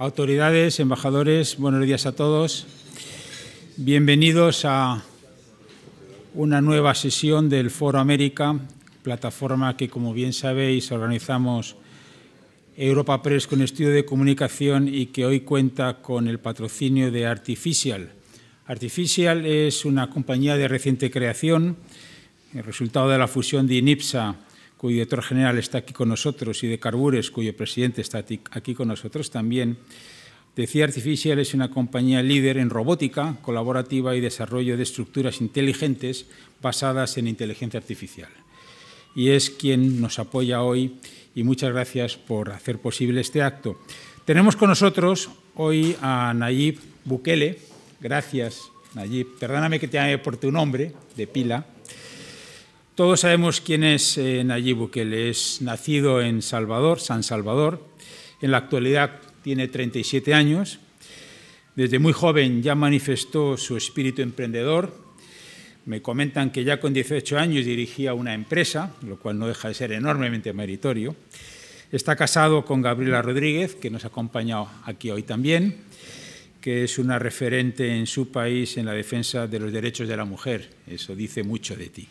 autoridades, embajadores, buenos días a todos. Bienvenidos a una nueva sesión del Foro América, plataforma que, como bien sabéis, organizamos Europa Press con estudio de comunicación y que hoy cuenta con el patrocinio de Artificial. Artificial es una compañía de reciente creación, el resultado de la fusión de INIPSA cuyo director general está aquí con nosotros, y de Carbures, cuyo presidente está aquí con nosotros también. Decía Artificial es una compañía líder en robótica colaborativa y desarrollo de estructuras inteligentes basadas en inteligencia artificial. Y es quien nos apoya hoy y muchas gracias por hacer posible este acto. Tenemos con nosotros hoy a Nayib Bukele. Gracias, Nayib. Perdóname que te llame por tu nombre de pila. Todos sabemos quién es eh, Nayib Bukele. Es nacido en Salvador, San Salvador. En la actualidad tiene 37 años. Desde muy joven ya manifestó su espíritu emprendedor. Me comentan que ya con 18 años dirigía una empresa, lo cual no deja de ser enormemente meritorio. Está casado con Gabriela Rodríguez, que nos ha acompañado aquí hoy también, que es una referente en su país en la defensa de los derechos de la mujer. Eso dice mucho de ti.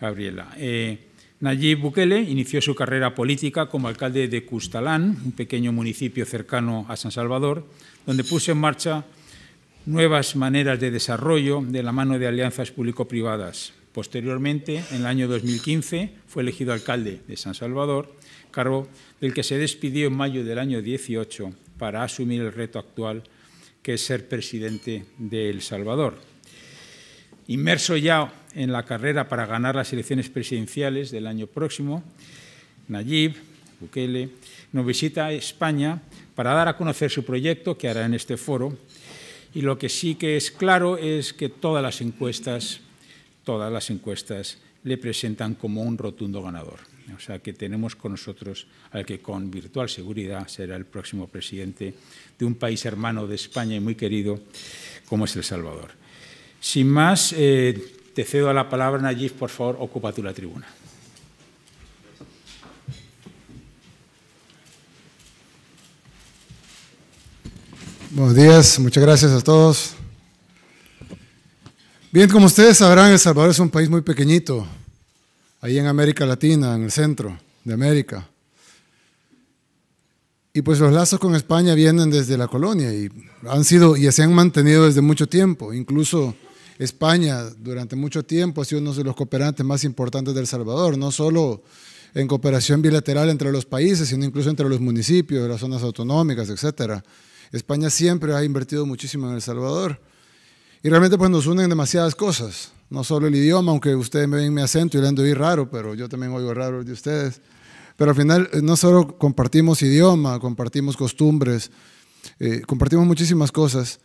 Gabriela. Eh, Nayib Bukele inició su carrera política como alcalde de Custalán, un pequeño municipio cercano a San Salvador, donde puso en marcha nuevas maneras de desarrollo de la mano de alianzas público-privadas. Posteriormente, en el año 2015, fue elegido alcalde de San Salvador, cargo del que se despidió en mayo del año 18 para asumir el reto actual que es ser presidente de El Salvador. Inmerso ya en la carrera para ganar las elecciones presidenciales del año próximo, Nayib Bukele nos visita a España para dar a conocer su proyecto que hará en este foro. Y lo que sí que es claro es que todas las encuestas, todas las encuestas le presentan como un rotundo ganador. O sea que tenemos con nosotros al que con virtual seguridad será el próximo presidente de un país hermano de España y muy querido como es El Salvador. Sin más, eh, te cedo la palabra, Nayib, por favor, ocupa tú la tribuna. Buenos días, muchas gracias a todos. Bien, como ustedes sabrán, El Salvador es un país muy pequeñito, ahí en América Latina, en el centro de América. Y pues los lazos con España vienen desde la colonia y han sido y se han mantenido desde mucho tiempo, incluso España durante mucho tiempo ha sido uno de los cooperantes más importantes del Salvador, no solo en cooperación bilateral entre los países, sino incluso entre los municipios, las zonas autonómicas, etc. España siempre ha invertido muchísimo en El Salvador. Y realmente pues nos unen demasiadas cosas, no solo el idioma, aunque ustedes me ven mi acento y le ando oír raro, pero yo también oigo raro de ustedes. Pero al final eh, no solo compartimos idioma, compartimos costumbres, eh, compartimos muchísimas cosas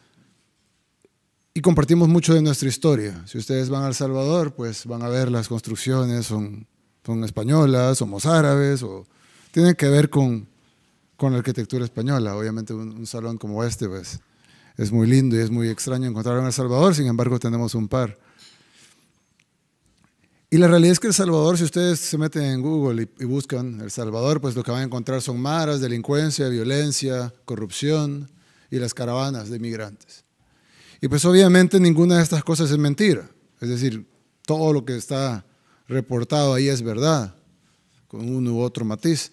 y compartimos mucho de nuestra historia. Si ustedes van a El Salvador, pues van a ver las construcciones, son, españolas, somos árabes, o tienen que ver con, la arquitectura española. Obviamente un, salón como este pues, es muy lindo y es muy extraño encontrarlo en El Salvador, sin embargo tenemos un par. Y la realidad es que El Salvador, si ustedes se meten en Google y, y buscan El Salvador, pues lo que van a encontrar son maras, delincuencia, violencia, corrupción y las caravanas de migrantes. Y pues obviamente ninguna de estas cosas es mentira. Es decir, todo lo que está reportado ahí es verdad, con uno u otro matiz.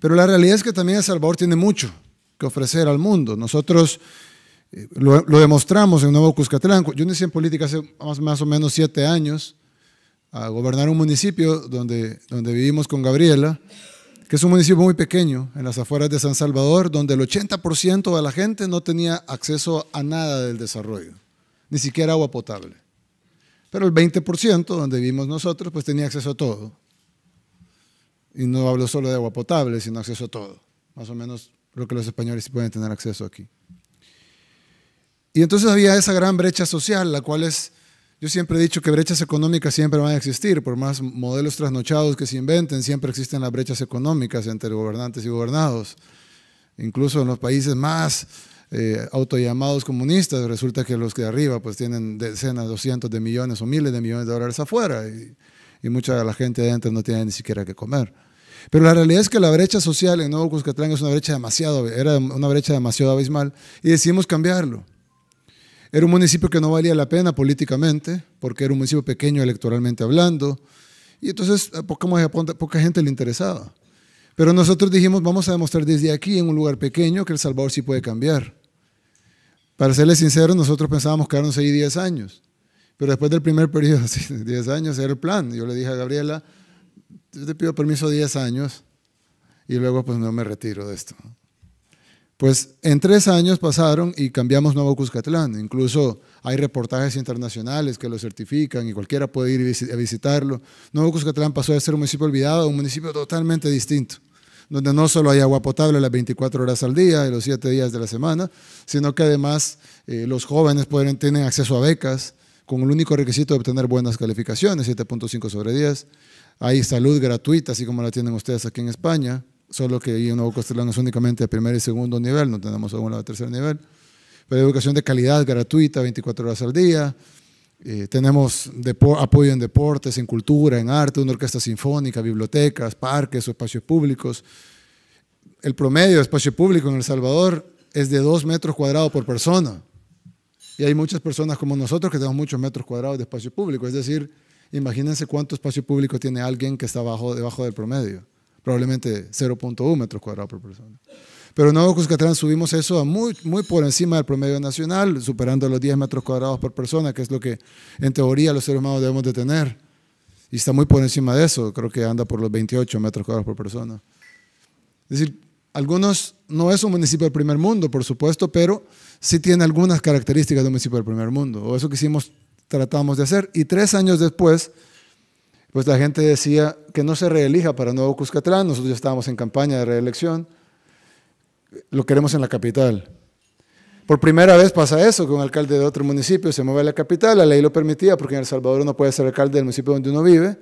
Pero la realidad es que también El Salvador tiene mucho que ofrecer al mundo. Nosotros eh, lo, demostramos en Nuevo Cuscatlán. Yo inicié en política hace más, o menos siete años a gobernar un municipio donde, donde vivimos con Gabriela que es un municipio muy pequeño, en las afueras de San Salvador, donde el 80% de la gente no tenía acceso a nada del desarrollo, ni siquiera agua potable. Pero el 20%, donde vivimos nosotros, pues tenía acceso a todo. Y no hablo solo de agua potable, sino acceso a todo. Más o menos lo que los españoles pueden tener acceso aquí. Y entonces había esa gran brecha social, la cual es yo siempre he dicho que brechas económicas siempre van a existir, por más modelos trasnochados que se inventen, siempre existen las brechas económicas entre gobernantes y gobernados. Incluso en los países más eh, autollamados comunistas, resulta que los de arriba pues tienen decenas, doscientos de millones o miles de millones de dólares afuera y, mucha de la gente adentro no tiene ni siquiera que comer. Pero la realidad es que la brecha social en Nuevo Cuscatlán es una brecha demasiado, era una brecha demasiado abismal y decidimos cambiarlo. Era un municipio que no valía la pena políticamente, porque era un municipio pequeño electoralmente hablando, y entonces eh, poca, poca gente le interesaba. Pero nosotros dijimos, vamos a demostrar desde aquí, en un lugar pequeño, que El Salvador sí puede cambiar. Para serles sinceros, nosotros pensábamos quedarnos ahí 10 años, pero después del primer periodo, 10 años era el plan. Yo le dije a Gabriela, te pido permiso 10 años y luego pues no me retiro de esto. Pues en tres años pasaron y cambiamos Nuevo Cuscatlán. Incluso hay reportajes internacionales que lo certifican y cualquiera puede ir a visitarlo. Nuevo Cuscatlán pasó de ser un municipio olvidado a un municipio totalmente distinto, donde no solo hay agua potable las 24 horas al día y los 7 días de la semana, sino que además eh, los jóvenes pueden, tienen acceso a becas con el único requisito de obtener buenas calificaciones, 7.5 sobre 10. Hay salud gratuita, así como la tienen ustedes aquí en España solo que ahí en Nuevo Castellano es únicamente de primer y segundo nivel, no tenemos aún la de tercer nivel. Pero educación de calidad gratuita, 24 horas al día. Eh, tenemos apoyo en deportes, en cultura, en arte, una orquesta sinfónica, bibliotecas, parques espacios públicos. El promedio de espacio público en El Salvador es de 2 metros cuadrados por persona. Y hay muchas personas como nosotros que tenemos muchos metros cuadrados de espacio público. Es decir, imagínense cuánto espacio público tiene alguien que está bajo, debajo del promedio probablemente 0.1 metros cuadrados por persona. Pero en Nuevo Cuscatlán subimos eso a muy, muy por encima del promedio nacional, superando los 10 metros cuadrados por persona, que es lo que en teoría los seres humanos debemos de tener. Y está muy por encima de eso, creo que anda por los 28 metros cuadrados por persona. Es decir, algunos, no es un municipio del primer mundo, por supuesto, pero sí tiene algunas características de un municipio del primer mundo. O eso que hicimos, tratamos de hacer. Y tres años después, pues la gente decía que no se reelija para Nuevo Cuscatlán, nosotros ya estábamos en campaña de reelección, lo queremos en la capital. Por primera vez pasa eso, que un alcalde de otro municipio se mueve a la capital, la ley lo permitía porque en El Salvador uno puede ser alcalde del municipio donde uno vive,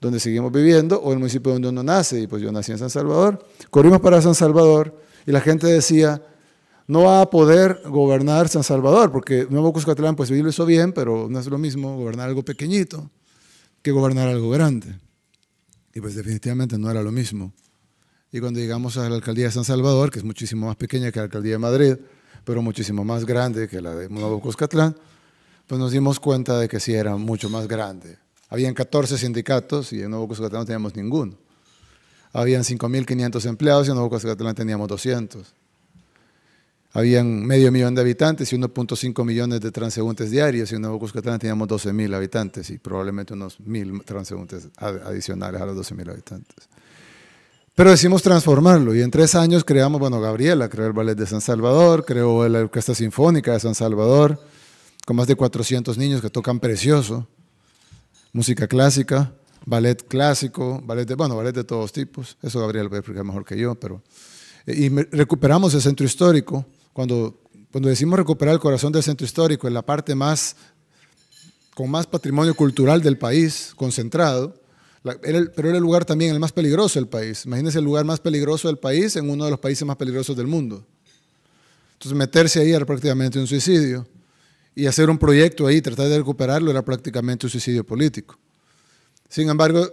donde seguimos viviendo, o el municipio donde uno nace, y pues yo nací en San Salvador, corrimos para San Salvador y la gente decía, no va a poder gobernar San Salvador, porque Nuevo Cuscatlán pues sí hizo bien, pero no es lo mismo gobernar algo pequeñito que gobernar algo grande. Y pues definitivamente no era lo mismo. Y cuando llegamos a la alcaldía de San Salvador, que es muchísimo más pequeña que la alcaldía de Madrid, pero muchísimo más grande que la de Nuevo Cuscatlán, pues nos dimos cuenta de que sí era mucho más grande. Habían 14 sindicatos y en Nuevo Cuscatlán no teníamos ninguno. Habían 5.500 empleados y en Nuevo Cuscatlán teníamos 200 habían medio millón de habitantes y 1.5 millones de transeúntes diarios, y en Nuevo teníamos mil habitantes y probablemente unos mil transeúntes adicionales a los 12 mil habitantes. Pero decidimos transformarlo y en tres años creamos, bueno, Gabriela creó el Ballet de San Salvador, creó la Orquesta Sinfónica de San Salvador, con más de 400 niños que tocan precioso, música clásica, ballet clásico, ballet de, bueno, ballet de todos tipos, eso Gabriela puede explicar mejor que yo, pero... Eh, y recuperamos el centro histórico, cuando, cuando decimos recuperar el corazón del centro histórico, en la parte más, con más patrimonio cultural del país, concentrado, pero era el lugar también el más peligroso del país. Imagínense el lugar más peligroso del país en uno de los países más peligrosos del mundo. Entonces meterse ahí era prácticamente un suicidio. Y hacer un proyecto ahí, tratar de recuperarlo, era prácticamente un suicidio político. Sin embargo,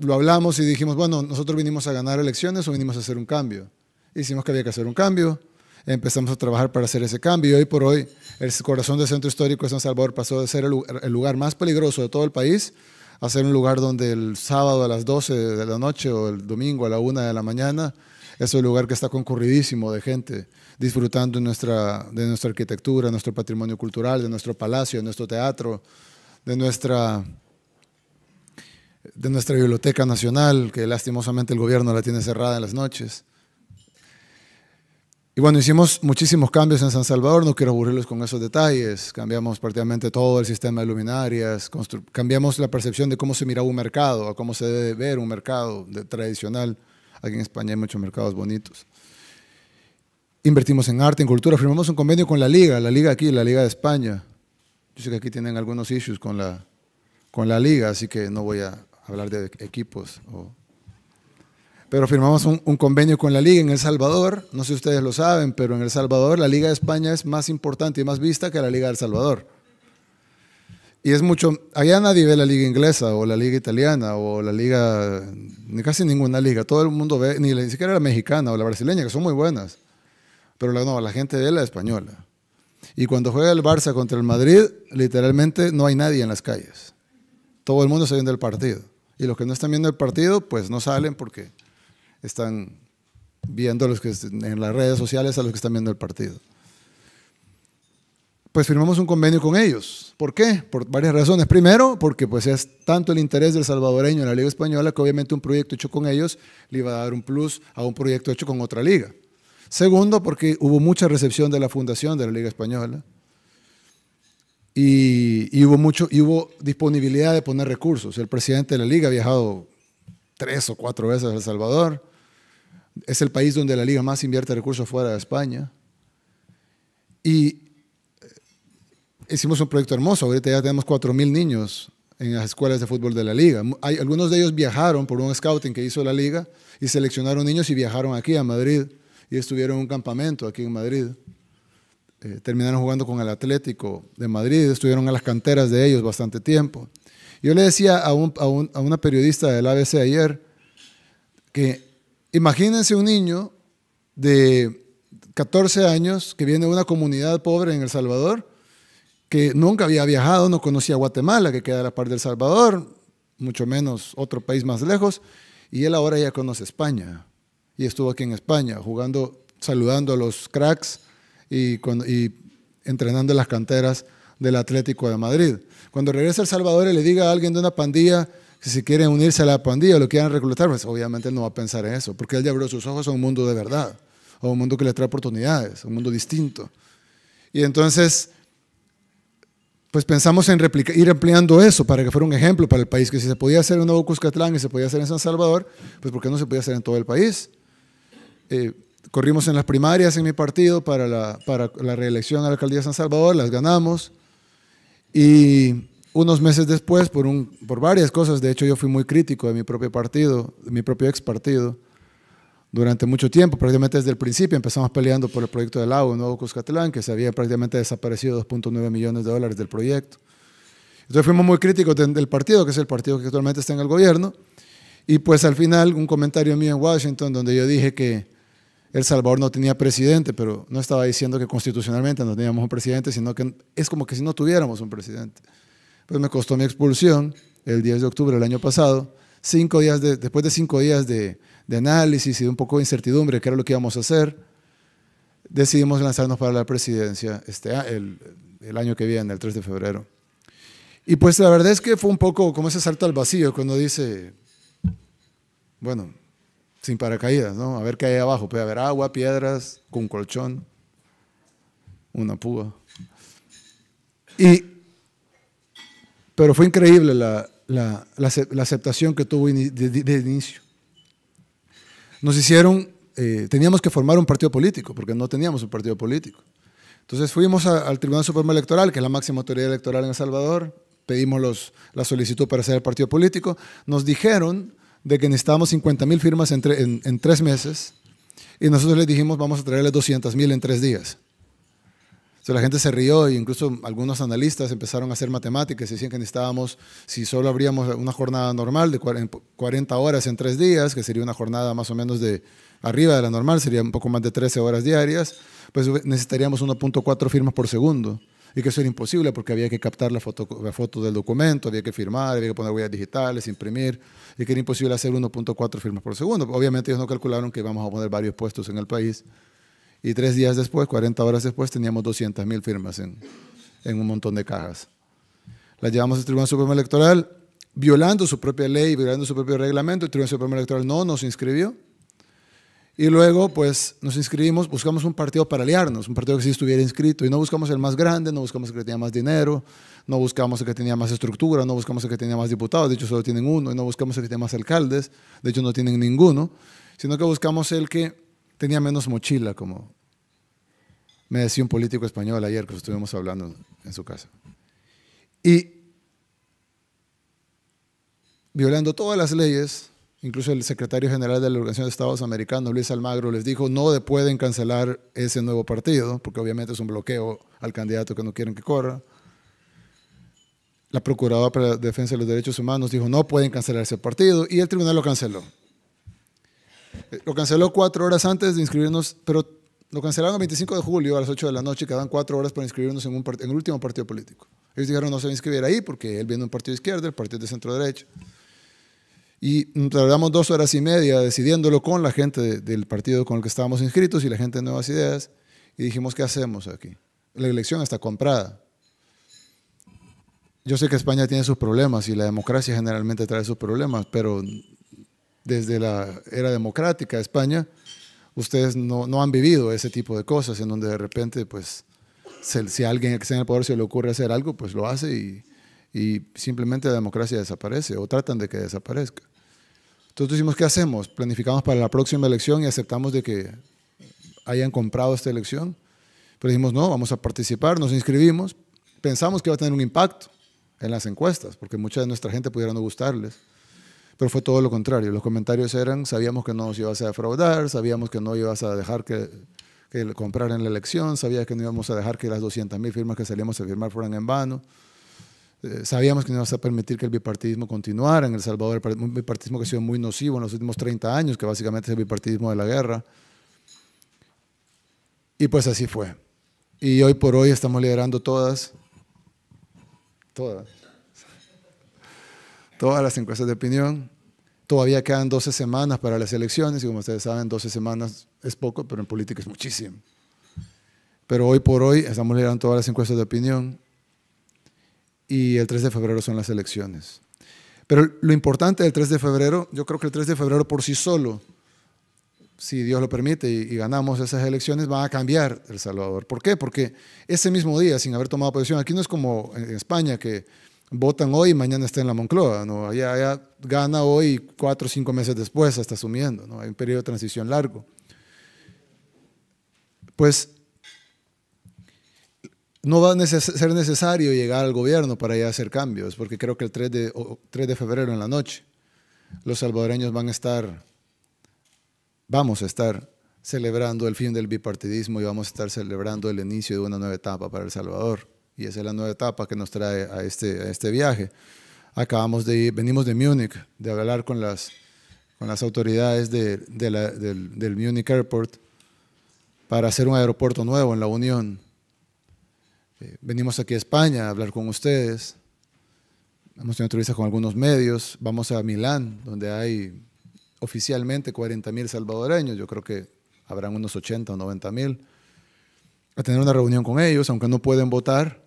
lo hablamos y dijimos, bueno, nosotros vinimos a ganar elecciones o vinimos a hacer un cambio. Hicimos que había que hacer un cambio, empezamos a trabajar para hacer ese cambio. Y hoy por hoy, el corazón del centro histórico de San Salvador pasó de ser el lugar, más peligroso de todo el país a ser un lugar donde el sábado a las 12 de la noche o el domingo a la 1 de la mañana es un lugar que está concurridísimo de gente disfrutando nuestra, de nuestra arquitectura, nuestro patrimonio cultural, de nuestro palacio, de nuestro teatro, de nuestra, de nuestra biblioteca nacional, que lastimosamente el gobierno la tiene cerrada en las noches. Y bueno, hicimos muchísimos cambios en San Salvador, no quiero aburrirlos con esos detalles. Cambiamos prácticamente todo el sistema de luminarias, cambiamos la percepción de cómo se mira un mercado, a cómo se debe ver un mercado tradicional. Aquí en España hay muchos mercados bonitos. Invertimos en arte, en cultura, firmamos un convenio con la Liga, la Liga aquí, la Liga de España. Yo sé que aquí tienen algunos issues con la, con la Liga, así que no voy a hablar de equipos o pero firmamos un, convenio con la Liga en El Salvador. No sé si ustedes lo saben, pero en El Salvador la Liga de España es más importante y más vista que la Liga de El Salvador. Y es mucho, allá nadie ve la liga inglesa o la liga italiana o la liga, casi ninguna liga, todo el mundo ve, ni, ni siquiera la mexicana o la brasileña, que son muy buenas, pero la, no, la gente ve la española. Y cuando juega el Barça contra el Madrid, literalmente no hay nadie en las calles. Todo el mundo se viendo el partido. Y los que no están viendo el partido, pues no salen porque están viendo los que en las redes sociales a los que están viendo el partido. Pues firmamos un convenio con ellos. ¿Por qué? Por varias razones. Primero, porque pues es tanto el interés del salvadoreño en la Liga Española que obviamente un proyecto hecho con ellos le iba a dar un plus a un proyecto hecho con otra liga. Segundo, porque hubo mucha recepción de la fundación de la Liga Española y, hubo, mucho, y hubo disponibilidad de poner recursos. El presidente de la liga ha viajado tres o cuatro veces a El Salvador es el país donde la liga más invierte recursos fuera de España. Y eh, hicimos un proyecto hermoso. Ahorita ya tenemos 4.000 niños en las escuelas de fútbol de la liga. Hay, algunos de ellos viajaron por un scouting que hizo la liga y seleccionaron niños y viajaron aquí a Madrid y estuvieron en un campamento aquí en Madrid. Eh, terminaron jugando con el Atlético de Madrid, estuvieron en las canteras de ellos bastante tiempo. Yo le decía a, a una periodista del ABC ayer que Imagínense un niño de 14 años que viene de una comunidad pobre en El Salvador, que nunca había viajado, no conocía Guatemala, que queda a la par del Salvador, mucho menos otro país más lejos, y él ahora ya conoce España. Y estuvo aquí en España jugando, saludando a los cracks y, entrenando en las canteras del Atlético de Madrid. Cuando regresa a El Salvador y le diga a alguien de una pandilla si quieren unirse a la pandilla o lo quieran reclutar, pues obviamente no va a pensar en eso, porque él ya abrió sus ojos a un mundo de verdad, a un mundo que le trae oportunidades, a un mundo distinto. Y entonces, pues pensamos en ir ampliando eso para que fuera un ejemplo para el país, que si se podía hacer en Nuevo Cuscatlán y se podía hacer en San Salvador, pues ¿por qué no se podía hacer en todo el país? Eh, corrimos en las primarias en mi partido para la, para la reelección a la alcaldía de San Salvador, las ganamos. Y unos meses después, por, un, por varias cosas, de hecho yo fui muy crítico de mi propio partido, de mi propio ex partido, durante mucho tiempo, prácticamente desde el principio empezamos peleando por el proyecto del agua, Nuevo Cuscatlán, que se había prácticamente desaparecido 2.9 millones de dólares del proyecto. Entonces fuimos muy críticos del partido, que es el partido que actualmente está en el gobierno, y pues al final un comentario mío en Washington donde yo dije que El Salvador no tenía presidente, pero no estaba diciendo que constitucionalmente no teníamos un presidente, sino que es como que si no tuviéramos un presidente pues me costó mi expulsión el 10 de octubre del año pasado. Cinco días después de cinco días de, análisis y de un poco de incertidumbre qué era lo que íbamos a hacer, decidimos lanzarnos para la presidencia este, el, el año que viene, el 3 de febrero. Y pues la verdad es que fue un poco como ese salto al vacío cuando dice, bueno, sin paracaídas, ¿no? A ver qué hay abajo. Puede haber agua, piedras, con colchón, una púa. Y pero fue increíble la, aceptación que tuvo de, inicio. Nos hicieron, eh, teníamos que formar un partido político, porque no teníamos un partido político. Entonces fuimos al Tribunal Supremo Electoral, que es la máxima autoridad electoral en El Salvador, pedimos los, la solicitud para ser el partido político, nos dijeron de que necesitábamos 50 mil firmas en, en tres meses y nosotros les dijimos vamos a traerles 200 mil en tres días la gente se rió e incluso algunos analistas empezaron a hacer matemáticas y decían que necesitábamos, si solo habríamos una jornada normal de 40 horas en tres días, que sería una jornada más o menos de arriba de la normal, sería un poco más de 13 horas diarias, pues necesitaríamos 1.4 firmas por segundo. Y que eso era imposible porque había que captar la foto, la foto del documento, había que firmar, había que poner huellas digitales, imprimir, y que era imposible hacer 1.4 firmas por segundo. Obviamente ellos no calcularon que vamos a poner varios puestos en el país y tres días después, 40 horas después, teníamos 200 mil firmas en, en un montón de cajas. Las llevamos al Tribunal Supremo Electoral, violando su propia ley, violando su propio reglamento. El Tribunal Supremo Electoral no nos inscribió. Y luego, pues, nos inscribimos, buscamos un partido para aliarnos, un partido que sí estuviera inscrito. Y no buscamos el más grande, no buscamos el que tenía más dinero, no buscamos el que tenía más estructura, no buscamos el que tenía más diputados, de hecho solo tienen uno, y no buscamos el que tenía más alcaldes, de hecho no tienen ninguno, sino que buscamos el que tenía menos mochila, como me decía un político español ayer que estuvimos hablando en su casa. Y violando todas las leyes, incluso el secretario general de la Organización de Estados Americanos, Luis Almagro, les dijo, no pueden cancelar ese nuevo partido, porque obviamente es un bloqueo al candidato que no quieren que corra. La Procuradora para la Defensa de los Derechos Humanos dijo, no pueden cancelar ese partido, y el tribunal lo canceló. Eh, lo canceló cuatro horas antes de inscribirnos, pero lo cancelaron el 25 de julio a las 8 de la noche, quedan cuatro horas para inscribirnos en, un en el último partido político. Ellos dijeron no se va a inscribir ahí porque él viene de un partido de izquierda, el partido de centro derecha. Y tardamos dos horas y media decidiéndolo con la gente del partido con el que estábamos inscritos y la gente de Nuevas Ideas. Y dijimos, ¿qué hacemos aquí? La elección está comprada. Yo sé que España tiene sus problemas y la democracia generalmente trae sus problemas, pero desde la era democrática de España, ustedes no, han vivido ese tipo de cosas en donde de repente, pues, si a alguien que está en el poder se le ocurre hacer algo, pues lo hace y, simplemente la democracia desaparece o tratan de que desaparezca. Entonces decimos, ¿qué hacemos? Planificamos para la próxima elección y aceptamos de que hayan comprado esta elección. Pero dijimos, no, vamos a participar, nos inscribimos, pensamos que va a tener un impacto en las encuestas, porque mucha de nuestra gente pudiera no gustarles pero fue todo lo contrario. Los comentarios eran, sabíamos que no nos ibas a defraudar, sabíamos que no ibas a dejar que, compraran la elección, sabías que no íbamos a dejar que las 200.000 firmas que salíamos a firmar fueran en vano. Eh, sabíamos que no ibas a permitir que el bipartidismo continuara en El Salvador, un bipartidismo que ha sido muy nocivo en los últimos 30 años, que básicamente es el bipartidismo de la guerra. Y pues así fue. Y hoy por hoy estamos liderando todas, todas, todas las encuestas de opinión. Todavía quedan 12 semanas para las elecciones y como ustedes saben, 12 semanas es poco, pero en política es muchísimo. Pero hoy por hoy estamos liderando todas las encuestas de opinión y el 3 de febrero son las elecciones. Pero lo importante del 3 de febrero, yo creo que el 3 de febrero por sí solo, si Dios lo permite y, y, ganamos esas elecciones, va a cambiar El Salvador. ¿Por qué? Porque ese mismo día, sin haber tomado posición, aquí no es como en España que votan hoy y mañana está en la Moncloa, ¿no? Allá, gana hoy cuatro o cinco meses después está asumiendo, ¿no? Hay un periodo de transición largo. Pues no va a ser necesario llegar al gobierno para ya hacer cambios, porque creo que el 3 de febrero en la noche los salvadoreños van a estar, vamos a estar celebrando el fin del bipartidismo y vamos a estar celebrando el inicio de una nueva etapa para El Salvador. Y esa es la nueva etapa que nos trae a este, este viaje. Acabamos de ir, venimos de Múnich, de hablar con las, con las autoridades de, del, Múnich Airport para hacer un aeropuerto nuevo en la Unión. Eh, venimos aquí a España a hablar con ustedes. Hemos tenido entrevistas con algunos medios. Vamos a Milán, donde hay oficialmente 40 mil salvadoreños. Yo creo que habrán unos 80 o 90 mil a tener una reunión con ellos, aunque no pueden votar,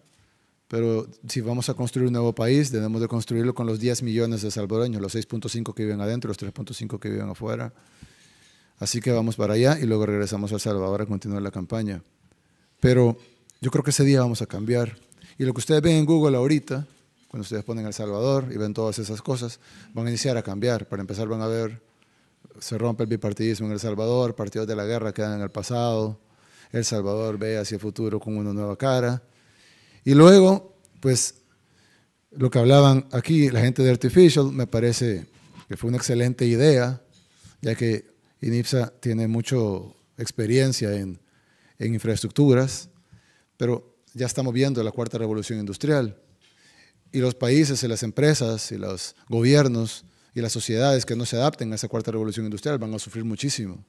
pero si vamos a construir un nuevo país, debemos de construirlo con los 10 millones de salvadoreños, los 6.5 que viven adentro, los 3.5 que viven afuera. Así que vamos para allá y luego regresamos a El Salvador a continuar la campaña. Pero yo creo que ese día vamos a cambiar. Y lo que ustedes ven en Google ahorita, cuando ustedes ponen El Salvador y ven todas esas cosas, van a iniciar a cambiar. Para empezar van a ver, se rompe el bipartidismo en El Salvador, partidos de la guerra quedan en el pasado, el Salvador ve hacia el futuro con una nueva cara. Y luego, pues, lo que hablaban aquí, la gente de Artificial, me parece que fue una excelente idea, ya que INIPSA tiene mucha experiencia en, en infraestructuras, pero ya estamos viendo la cuarta revolución industrial. Y los países y las empresas y los gobiernos y las sociedades que no se adapten a esa cuarta revolución industrial van a sufrir muchísimo.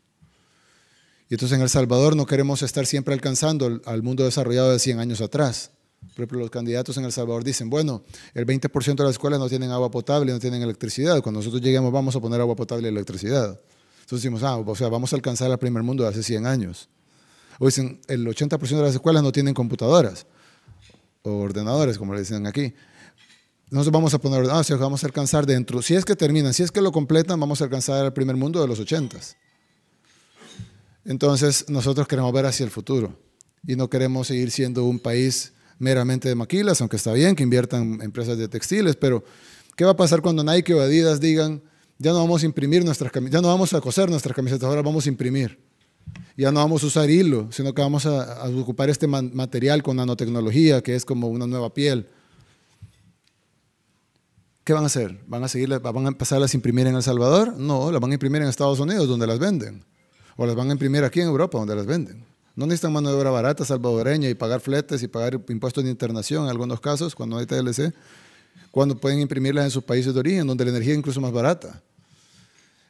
Y entonces en El Salvador no queremos estar siempre alcanzando al mundo desarrollado de 100 años atrás. Por ejemplo, los candidatos en El Salvador dicen, bueno, el 20% de las escuelas no tienen agua potable, no tienen electricidad. Cuando nosotros lleguemos vamos a poner agua potable y electricidad. Entonces decimos, ah, o sea, vamos a alcanzar al primer mundo de hace 100 años. O dicen, el 80% de las escuelas no tienen computadoras o ordenadores, como le dicen aquí. Nosotros vamos a poner, ah, vamos a alcanzar dentro, si es que terminan, si es que lo completan, vamos a alcanzar al primer mundo de los 80 entonces, nosotros queremos ver hacia el futuro y no queremos seguir siendo un país meramente de maquilas, aunque está bien que inviertan empresas de textiles, pero ¿qué va a pasar cuando Nike o Adidas digan, ya no vamos a imprimir nuestras ya no vamos a coser nuestras camisetas, ahora vamos a imprimir? Ya no vamos a usar hilo, sino que vamos a, ocupar este material con nanotecnología, que es como una nueva piel. ¿Qué van a hacer? ¿Van a, seguir, ¿Van a empezar a las imprimir en El Salvador? No, las van a imprimir en Estados Unidos, donde las venden o las van a imprimir aquí en Europa, donde las venden. No necesitan mano de obra barata, salvadoreña, y pagar fletes y pagar impuestos de internación en algunos casos, cuando hay TLC, cuando pueden imprimirlas en sus países de origen, donde la energía es incluso más barata.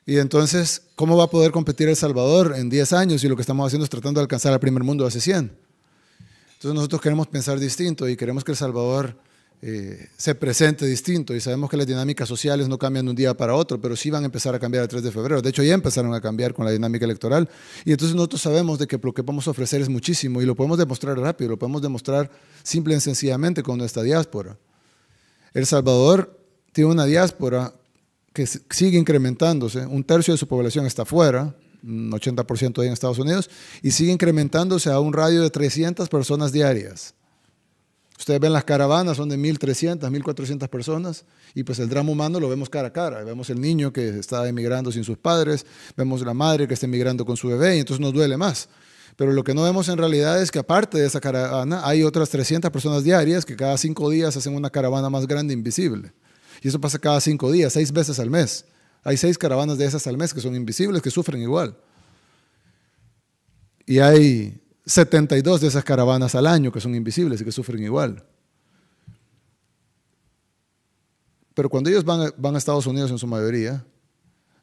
Y entonces, ¿cómo va a poder competir El Salvador en 10 años si lo que estamos haciendo es tratando de alcanzar al primer mundo hace 100? Entonces nosotros queremos pensar distinto y queremos que El Salvador eh, se presente distinto. Y sabemos que las dinámicas sociales no cambian de un día para otro, pero sí van a empezar a cambiar el 3 de febrero. De hecho, ya empezaron a cambiar con la dinámica electoral. Y entonces nosotros sabemos de que lo que podemos ofrecer es muchísimo y lo podemos demostrar rápido, lo podemos demostrar simple y sencillamente con nuestra diáspora. El Salvador tiene una diáspora que sigue incrementándose. Un tercio de su población está fuera, un 80% ahí en Estados Unidos, y sigue incrementándose a un radio de 300 personas diarias. Ustedes ven las caravanas, son de 1.300, 1.400 personas, y pues el drama humano lo vemos cara a cara. Vemos el niño que está emigrando sin sus padres, vemos la madre que está emigrando con su bebé, y entonces nos duele más. Pero lo que no vemos en realidad es que aparte de esa caravana, hay otras 300 personas diarias que cada cinco días hacen una caravana más grande invisible. Y eso pasa cada cinco días, seis veces al mes. Hay seis caravanas de esas al mes que son invisibles, que sufren igual. Y hay 72 de esas caravanas al año que son invisibles y que sufren igual. Pero cuando ellos van, a Estados Unidos en su mayoría,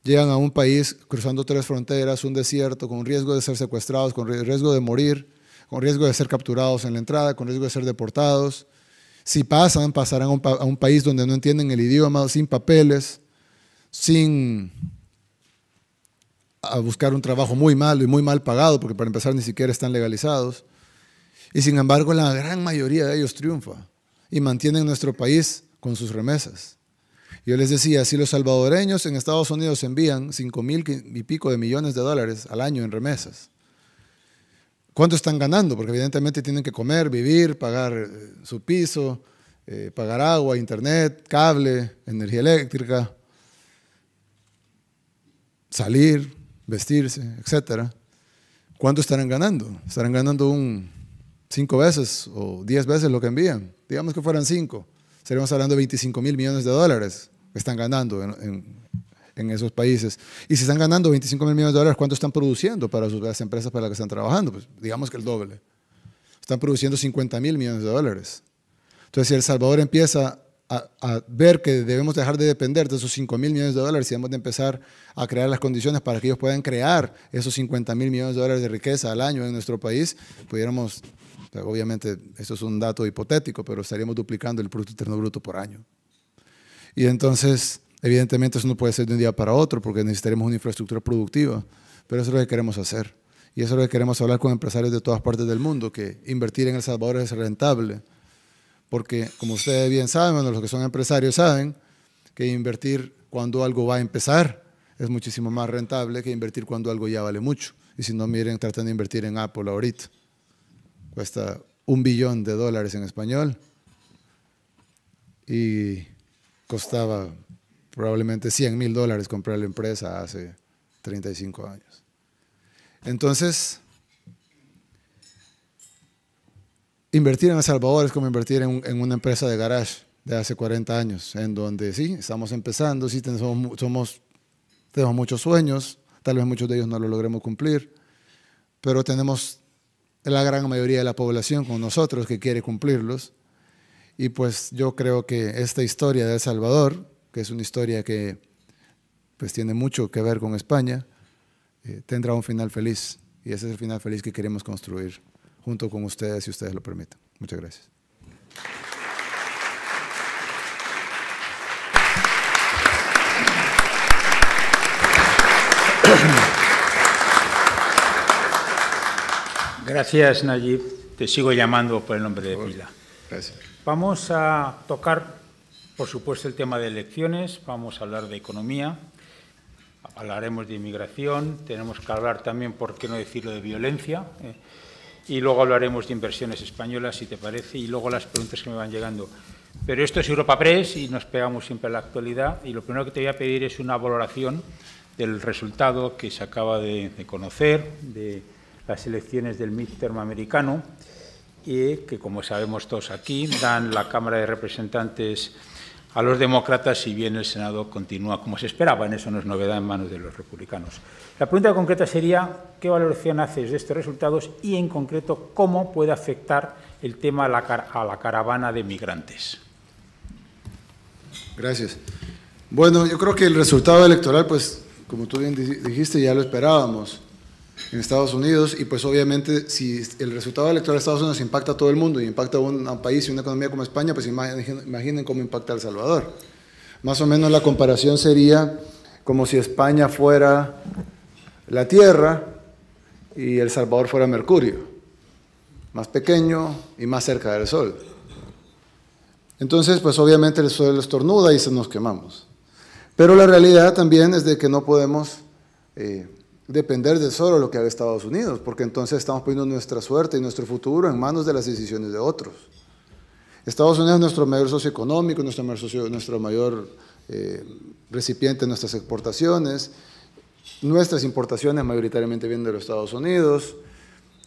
llegan a un país cruzando tres fronteras, un desierto, con riesgo de ser secuestrados, con riesgo de morir, con riesgo de ser capturados en la entrada, con riesgo de ser deportados. Si pasan, pasarán a un país donde no entienden el idioma, sin papeles, sin a buscar un trabajo muy malo y muy mal pagado, porque para empezar ni siquiera están legalizados. Y sin embargo, la gran mayoría de ellos triunfa y mantienen nuestro país con sus remesas. Yo les decía, si los salvadoreños en Estados Unidos envían 5 mil y pico de millones de dólares al año en remesas, ¿cuánto están ganando? Porque evidentemente tienen que comer, vivir, pagar eh, su piso, eh, pagar agua, internet, cable, energía eléctrica, salir, vestirse, etcétera, ¿Cuánto estarán ganando? ¿Estarán ganando un cinco veces o diez veces lo que envían? Digamos que fueran cinco. Estaríamos hablando de 25 mil millones de dólares que están ganando en, esos países. Y si están ganando 25 mil millones de dólares, ¿cuánto están produciendo para sus, las empresas para las que están trabajando? Pues digamos que el doble. Están produciendo 50 mil millones de dólares. Entonces, si El Salvador empieza a, ver que debemos dejar de depender de esos 5 mil millones de dólares y debemos de empezar a crear las condiciones para que ellos puedan crear esos 50 mil millones de dólares de riqueza al año en nuestro país, pudiéramos, pues, obviamente, esto es un dato hipotético, pero estaríamos duplicando el Producto Interno Bruto por año. Y entonces, evidentemente, eso no puede ser de un día para otro porque necesitaremos una infraestructura productiva, pero eso es lo que queremos hacer. Y eso es lo que queremos hablar con empresarios de todas partes del mundo, que invertir en El Salvador es rentable porque como ustedes bien saben, los que son empresarios saben que invertir cuando algo va a empezar es muchísimo más rentable que invertir cuando algo ya vale mucho. Y si no, miren, tratan de invertir en Apple ahorita. Cuesta un billón de dólares en español y costaba probablemente 100 mil dólares comprar la empresa hace 35 años. Entonces, Invertir en El Salvador es como invertir en, una empresa de garage de hace 40 años, en donde sí, estamos empezando, sí, tenemos, somos, tenemos muchos sueños, tal vez muchos de ellos no los logremos cumplir, pero tenemos la gran mayoría de la población con nosotros que quiere cumplirlos. Y pues yo creo que esta historia de El Salvador, que es una historia que pues tiene mucho que ver con España, eh, tendrá un final feliz. Y ese es el final feliz que queremos construir junto con ustedes, si ustedes lo permiten. Muchas gracias. Gracias, Nayib. Te sigo llamando por el nombre de pila. Gracias. Vamos a tocar, por supuesto, el tema de elecciones, vamos a hablar de economía, hablaremos de inmigración, tenemos que hablar también, por qué no decirlo, de violencia. Eh, y luego hablaremos de inversiones españolas, si te parece, y luego las preguntas que me van llegando. Pero esto es Europa Press y nos pegamos siempre a la actualidad y lo primero que te voy a pedir es una valoración del resultado que se acaba de, conocer de las elecciones del midterm americano, y que, como sabemos todos aquí, dan la Cámara de Representantes a los demócratas, si bien el Senado continúa como se esperaba, en eso no es novedad en manos de los republicanos. La pregunta concreta sería, ¿qué valoración haces de estos resultados y, en concreto, cómo puede afectar el tema a la, caravana de migrantes? Gracias. Bueno, yo creo que el resultado electoral, pues, como tú bien dijiste, ya lo esperábamos en Estados Unidos y pues obviamente si el resultado electoral de Estados Unidos impacta a todo el mundo y impacta a un, país y una economía como España, pues imaginen cómo impacta a El Salvador. Más o menos la comparación sería como si España fuera la Tierra y El Salvador fuera Mercurio, más pequeño y más cerca del Sol. Entonces, pues obviamente el Sol estornuda y se nos quemamos. Pero la realidad también es de que no podemos eh, depender de solo lo que haga Estados Unidos, porque entonces estamos poniendo nuestra suerte y nuestro futuro en manos de las decisiones de otros. Estados Unidos es nuestro mayor económico, nuestro mayor, nuestro mayor eh, recipiente de nuestras exportaciones, Nuestras importaciones mayoritariamente vienen de los Estados Unidos,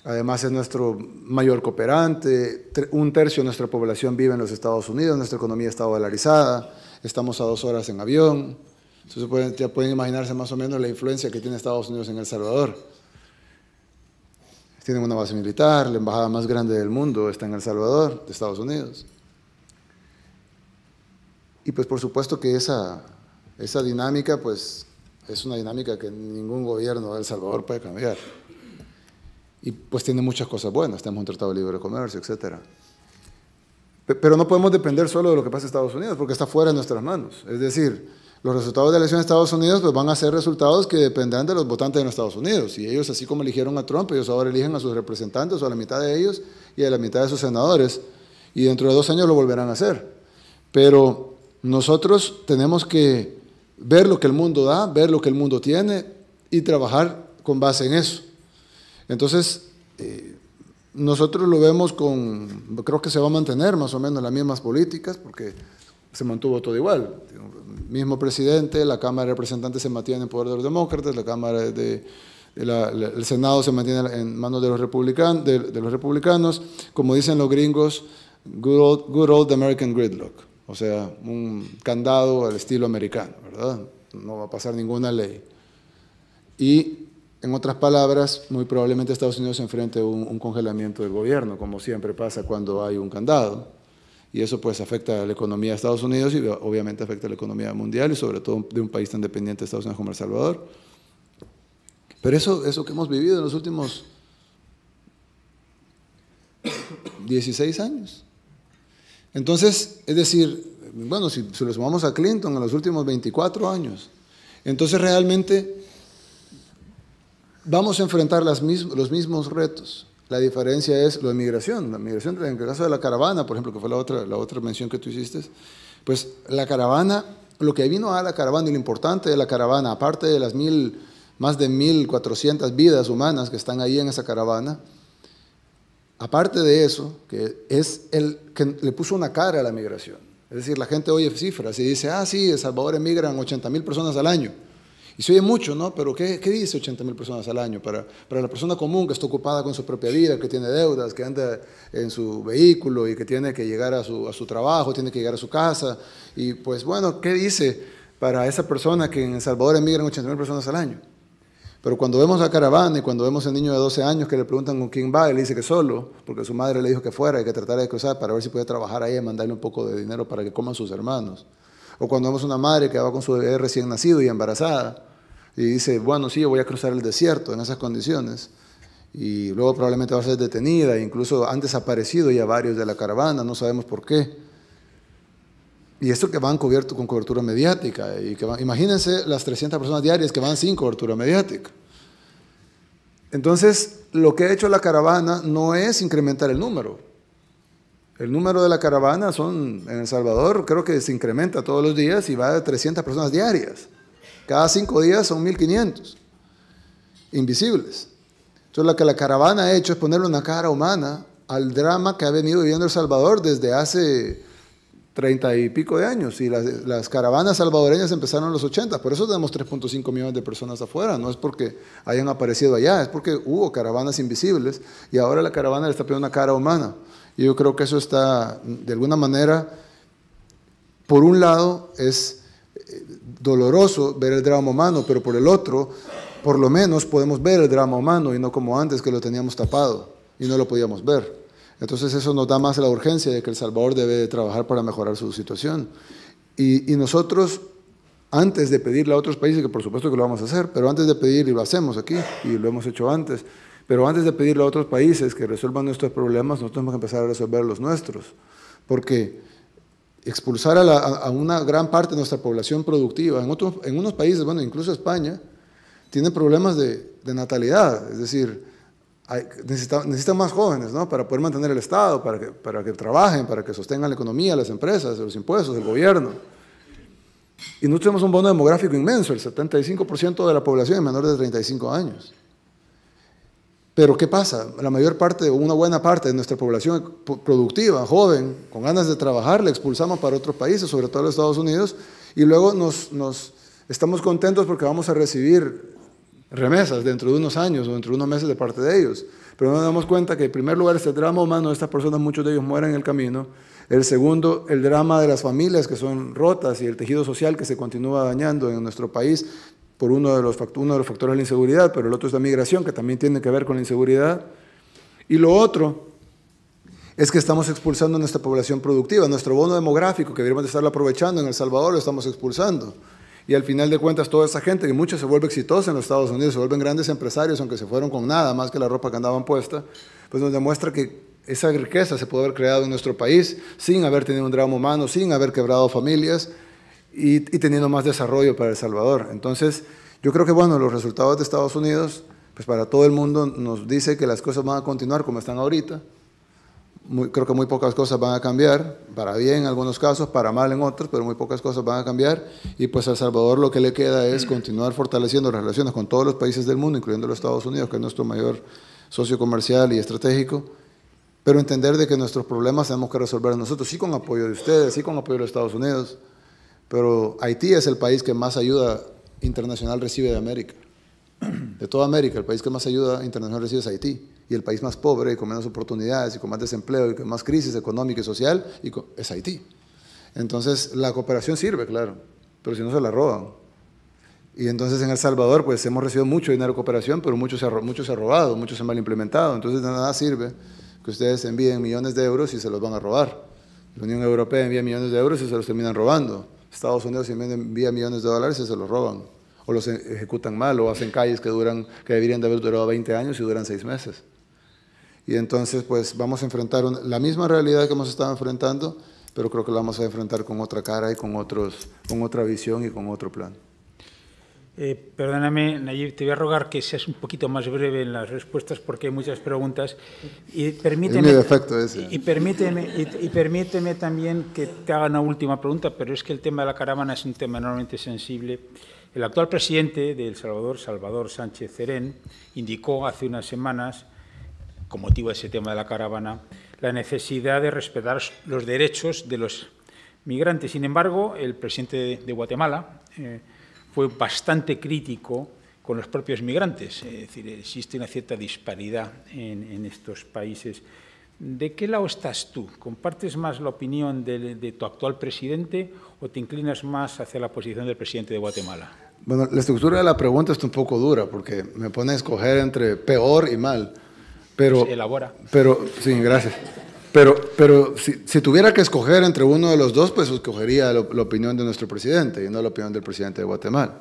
además es nuestro mayor cooperante, un tercio de nuestra población vive en los Estados Unidos, nuestra economía está dolarizada, estamos a dos horas en avión, entonces ya pueden imaginarse más o menos la influencia que tiene Estados Unidos en El Salvador. Tienen una base militar, la embajada más grande del mundo está en El Salvador, de Estados Unidos. Y pues por supuesto que esa, esa dinámica pues es una dinámica que ningún gobierno de El Salvador puede cambiar. Y pues tiene muchas cosas buenas, tenemos un tratado de libre comercio, etc. Pero no podemos depender solo de lo que pasa en Estados Unidos, porque está fuera de nuestras manos. Es decir, los resultados de la elección de Estados Unidos pues, van a ser resultados que dependerán de los votantes de los Estados Unidos. Y ellos, así como eligieron a Trump, ellos ahora eligen a sus representantes o a la mitad de ellos y a la mitad de sus senadores. Y dentro de dos años lo volverán a hacer. Pero nosotros tenemos que ver lo que el mundo da, ver lo que el mundo tiene y trabajar con base en eso. Entonces, eh, nosotros lo vemos con, creo que se va a mantener más o menos las mismas políticas, porque se mantuvo todo igual. Mismo presidente, la Cámara de Representantes se mantiene en poder de los demócratas, la Cámara de, el Senado se mantiene en manos de los, los republicanos, como dicen los gringos, good old American gridlock. O sea, un candado al estilo americano, ¿verdad? No va a pasar ninguna ley. Y, en otras palabras, muy probablemente Estados Unidos se enfrente a un, congelamiento del gobierno, como siempre pasa cuando hay un candado. Y eso pues afecta a la economía de Estados Unidos y obviamente afecta a la economía mundial y sobre todo de un país tan dependiente de Estados Unidos como El Salvador. Pero eso, eso que hemos vivido en los últimos 16 años. Entonces, es decir, bueno, si, si lo sumamos a Clinton en los últimos 24 años, entonces realmente vamos a enfrentar los mismos retos. La diferencia es la migración. La migración, en el caso de la caravana, por ejemplo, que fue la otra, la otra mención que tú hiciste, pues la caravana, lo que vino a la caravana y lo importante de la caravana, aparte de las más de 1.400 vidas humanas que están ahí en esa caravana, Aparte de eso, que es el que le puso una cara a la migración. Es decir, la gente oye cifras y dice, ah, sí, en Salvador emigran 80 mil personas al año. Y se oye mucho, ¿no? Pero ¿qué, dice 80 mil personas al año? Para, para la persona común que está ocupada con su propia vida, que tiene deudas, que anda en su vehículo y que tiene que llegar a su, a su trabajo, tiene que llegar a su casa. Y pues bueno, ¿qué dice para esa persona que en Salvador emigran 80 mil personas al año? Pero cuando vemos a Caravana y cuando vemos a un niño de 12 años que le preguntan con quién va, y le dice que solo, porque su madre le dijo que fuera y que tratara de cruzar para ver si puede trabajar ahí y mandarle un poco de dinero para que coman sus hermanos. O cuando vemos a una madre que va con su bebé recién nacido y embarazada y dice, bueno, sí, yo voy a cruzar el desierto en esas condiciones y luego probablemente va a ser detenida, e incluso han desaparecido ya varios de la caravana, no sabemos por qué. Y esto que van cubiertos con cobertura mediática. Y que imagínense las 300 personas diarias que van sin cobertura mediática. Entonces, lo que ha hecho la caravana no es incrementar el número. El número de la caravana son, en El Salvador, creo que se incrementa todos los días y va de 300 personas diarias. Cada cinco días son 1.500. Invisibles. Entonces, lo que la caravana ha hecho es ponerle una cara humana al drama que ha venido viviendo El Salvador desde hace treinta y pico de años y las, caravanas salvadoreñas empezaron en los 80, por eso tenemos 3.5 millones de personas afuera, no es porque hayan aparecido allá, es porque hubo caravanas invisibles y ahora la caravana le está pidiendo una cara humana. Y yo creo que eso está, de alguna manera, por un lado es eh, doloroso ver el drama humano, pero por el otro, por lo menos podemos ver el drama humano y no como antes que lo teníamos tapado y no lo podíamos ver. Entonces eso nos da más la urgencia de que El Salvador debe trabajar para mejorar su situación. Y, nosotros, antes de pedirle a otros países, que por supuesto que lo vamos a hacer, pero antes de pedir, y lo hacemos aquí, y lo hemos hecho antes, pero antes de pedirle a otros países que resuelvan nuestros problemas, nosotros tenemos que empezar a resolver los nuestros. Porque expulsar a, una gran parte de nuestra población productiva, en, otros, en unos países, bueno, incluso España, tiene problemas de natalidad, es decir, necesita, necesitan más jóvenes ¿no? para poder mantener el Estado, para que, para que trabajen, para que sostengan la economía, las empresas, los impuestos, el gobierno. Y nosotros tenemos un bono demográfico inmenso, el 75% de la población es menor de 35 años. Pero ¿qué pasa? La mayor parte una buena parte de nuestra población productiva, joven, con ganas de trabajar, la expulsamos para otros países, sobre todo los Estados Unidos, y luego nos, nos estamos contentos porque vamos a recibir remesas dentro de unos años o dentro de unos meses de parte de ellos. Pero nos damos cuenta que en primer lugar este drama humano de estas personas, muchos de ellos mueren en el camino. El segundo, el drama de las familias que son rotas y el tejido social que se continúa dañando en nuestro país por uno de los, uno de los factores de la inseguridad, pero el otro es la migración, que también tiene que ver con la inseguridad. Y lo otro es que estamos expulsando a nuestra población productiva, nuestro bono demográfico que deberíamos estarlo aprovechando en El Salvador lo estamos expulsando. Y al final de cuentas, toda esa gente, que muchos se vuelve exitosa en los Estados Unidos, se vuelven grandes empresarios, aunque se fueron con nada más que la ropa que andaban puesta, pues nos demuestra que esa riqueza se puede haber creado en nuestro país sin haber tenido un drama humano, sin haber quebrado familias y, y teniendo más desarrollo para El Salvador. Entonces, yo creo que, bueno, los resultados de Estados Unidos, pues para todo el mundo nos dice que las cosas van a continuar como están ahorita creo que muy pocas cosas van a cambiar, para bien en algunos casos, para mal en otros, pero muy pocas cosas van a cambiar. Y pues a El Salvador lo que le queda es mm. continuar fortaleciendo las relaciones con todos los países del mundo, incluyendo los Estados Unidos, que es nuestro mayor socio comercial y estratégico, pero entender de que nuestros problemas tenemos que resolver nosotros, sí con apoyo de ustedes, sí con apoyo de los Estados Unidos, pero Haití es el país que más ayuda internacional recibe de América, de toda América, el país que más ayuda internacional recibe es Haití y el país más pobre y con menos oportunidades y con más desempleo y con más crisis económica y social y es Haití. Entonces la cooperación sirve, claro, pero si no se la roban. Y entonces en El Salvador pues hemos recibido mucho dinero de cooperación, pero mucho se ha, mucho se ha robado, mucho se ha mal implementado. Entonces de nada sirve que ustedes envíen millones de euros y se los van a robar. La Unión Europea envía millones de euros y se los terminan robando. Estados Unidos envía millones de dólares y se los roban. O los e-, ejecutan mal, o hacen calles que, duran, que deberían de haber durado 20 años y duran 6 meses. Y entonces, pues vamos a enfrentar la misma realidad que hemos estado enfrentando, pero creo que la vamos a enfrentar con otra cara y con, otros, con otra visión y con otro plan. Eh, perdóname, Nayib, te voy a rogar que seas un poquito más breve en las respuestas porque hay muchas preguntas. Y permíteme, Y, permíteme, y, permíteme también que te haga una última pregunta, pero es que el tema de la caravana es un tema enormemente sensible. El actual presidente de El Salvador, Salvador Sánchez Cerén, indicó hace unas semanas con motivo de ese tema de la caravana, la necesidad de respetar los derechos de los migrantes. Sin embargo, el presidente de Guatemala eh, fue bastante crítico con los propios migrantes. Es decir, existe una cierta disparidad en, estos países. ¿De qué lado estás tú? ¿Compartes más la opinión de, de, tu actual presidente o te inclinas más hacia la posición del presidente de Guatemala? Bueno, la estructura de la pregunta está un poco dura porque me pone a escoger entre peor y mal. Pero, elabora. Pero, sí, gracias. Pero, pero si, tuviera que escoger entre uno de los dos, pues escogería la, opinión de nuestro presidente y no la opinión del presidente de Guatemala.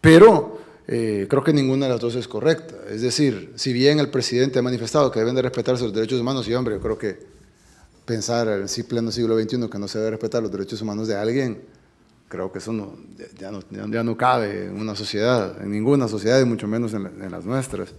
Pero eh, creo que ninguna de las dos es correcta. Es decir, si bien el presidente ha manifestado que deben de respetarse los derechos humanos, y hombre, yo creo que pensar en sí pleno siglo XXI que no se debe respetar los derechos humanos de alguien, creo que eso ya, no, cabe en una sociedad, en ninguna sociedad y mucho menos en las nuestras.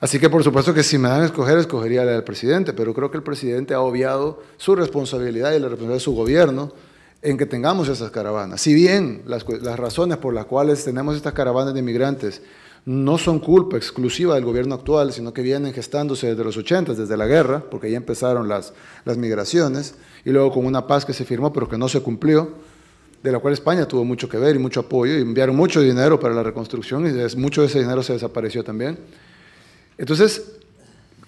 Así que por supuesto que si me dan a escoger, escogería la del presidente, pero creo que el presidente ha obviado su responsabilidad y la responsabilidad de su gobierno en que tengamos esas caravanas. Si bien las, razones por las cuales tenemos estas caravanas de inmigrantes no son culpa exclusiva del gobierno actual, sino que vienen gestándose desde los 80, desde la guerra, porque ya empezaron las, las migraciones, y luego con una paz que se firmó pero que no se cumplió, de la cual España tuvo mucho que ver y mucho apoyo, y enviaron mucho dinero para la reconstrucción, y mucho de ese dinero se desapareció también. Entonces,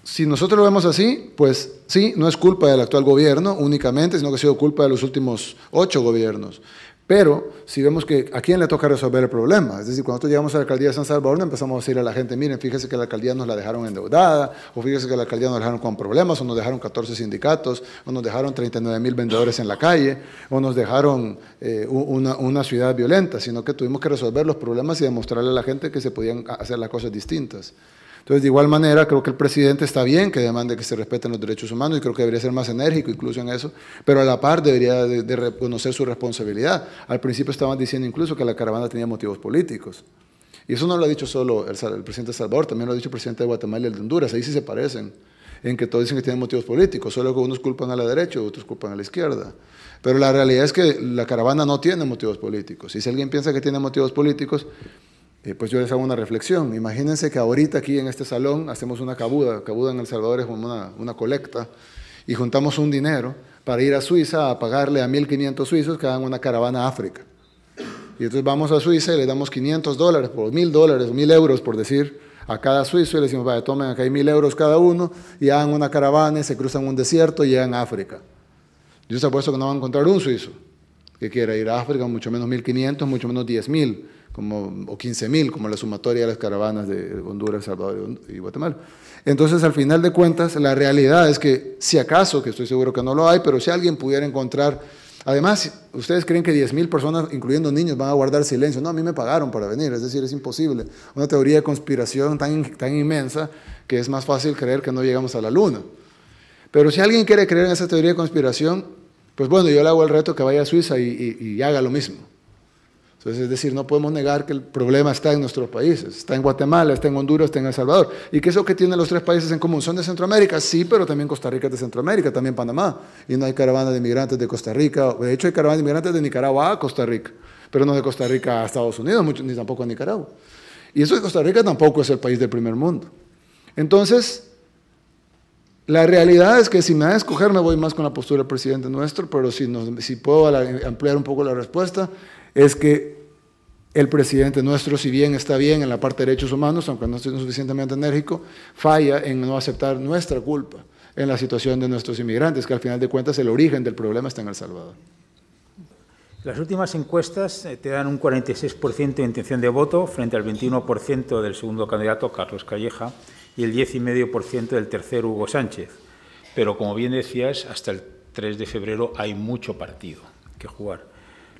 si nosotros lo vemos así, pues sí, no es culpa del actual gobierno únicamente, sino que ha sido culpa de los últimos ocho gobiernos. Pero si vemos que a quién le toca resolver el problema, es decir, cuando nosotros llegamos a la alcaldía de San Salvador, empezamos a decir a la gente, miren, fíjense que la alcaldía nos la dejaron endeudada, o fíjense que la alcaldía nos la dejaron con problemas, o nos dejaron 14 sindicatos, o nos dejaron 39 mil vendedores en la calle, o nos dejaron eh, una, ciudad violenta, sino que tuvimos que resolver los problemas y demostrarle a la gente que se podían hacer las cosas distintas. Entonces, de igual manera, creo que el presidente está bien que demande que se respeten los derechos humanos y creo que debería ser más enérgico incluso en eso, pero a la par debería de, reconocer su responsabilidad. Al principio estaban diciendo incluso que la caravana tenía motivos políticos. Y eso no lo ha dicho solo el, presidente Salvador, también lo ha dicho el presidente de Guatemala y el de Honduras, ahí sí se parecen en que todos dicen que tienen motivos políticos, solo que unos culpan a la derecha, y otros culpan a la izquierda. Pero la realidad es que la caravana no tiene motivos políticos. Y si alguien piensa que tiene motivos políticos, eh, pues yo les hago una reflexión. Imagínense que ahorita aquí en este salón hacemos una cabuda. Cabuda en El Salvador es una, colecta. Y juntamos un dinero para ir a Suiza a pagarle a 1.500 suizos que hagan una caravana a África. Y entonces vamos a Suiza y le damos 500 dólares, por 1.000 dólares, 1.000 euros, por decir, a cada suizo y le decimos, vaya, tomen acá hay 1.000 euros cada uno y hagan una caravana y se cruzan un desierto y llegan a África. Yo se apuesto que no van a encontrar un suizo que quiera ir a África, mucho menos 1.500, mucho menos 10.000 como, o 15.000, como la sumatoria de las caravanas de Honduras, Salvador y Guatemala. Entonces, al final de cuentas, la realidad es que, si acaso, que estoy seguro que no lo hay, pero si alguien pudiera encontrar, además, ustedes creen que 10.000 personas, incluyendo niños, van a guardar silencio. No, a mí me pagaron para venir, es decir, es imposible. Una teoría de conspiración tan, tan inmensa que es más fácil creer que no llegamos a la luna. Pero si alguien quiere creer en esa teoría de conspiración, pues bueno, yo le hago el reto que vaya a Suiza y haga lo mismo. Entonces, es decir, no podemos negar que el problema está en nuestros países, está en Guatemala, está en Honduras, está en El Salvador. ¿Y qué es lo que tienen los tres países en común? ¿Son de Centroamérica? Sí, pero también Costa Rica es de Centroamérica, también Panamá. Y no hay caravana de inmigrantes de Costa Rica. De hecho, hay caravana de inmigrantes de Nicaragua a Costa Rica, pero no de Costa Rica a Estados Unidos, ni tampoco a Nicaragua. Y eso de Costa Rica tampoco es el país del primer mundo. Entonces, la realidad es que si me van a escoger, me voy más con la postura del presidente nuestro, pero si puedo ampliar un poco la respuesta, es que el presidente nuestro, si bien está bien en la parte de derechos humanos, aunque no esté suficientemente enérgico, falla en no aceptar nuestra culpa en la situación de nuestros inmigrantes, que al final de cuentas el origen del problema está en El Salvador. Las últimas encuestas eh, te dan un 46% de intención de voto frente al 21% del segundo candidato, Carlos Calleja, y el 10,5% del tercer, Hugo Sánchez. Pero, como bien decías, hasta el 3 de febrero hay mucho partido que jugar.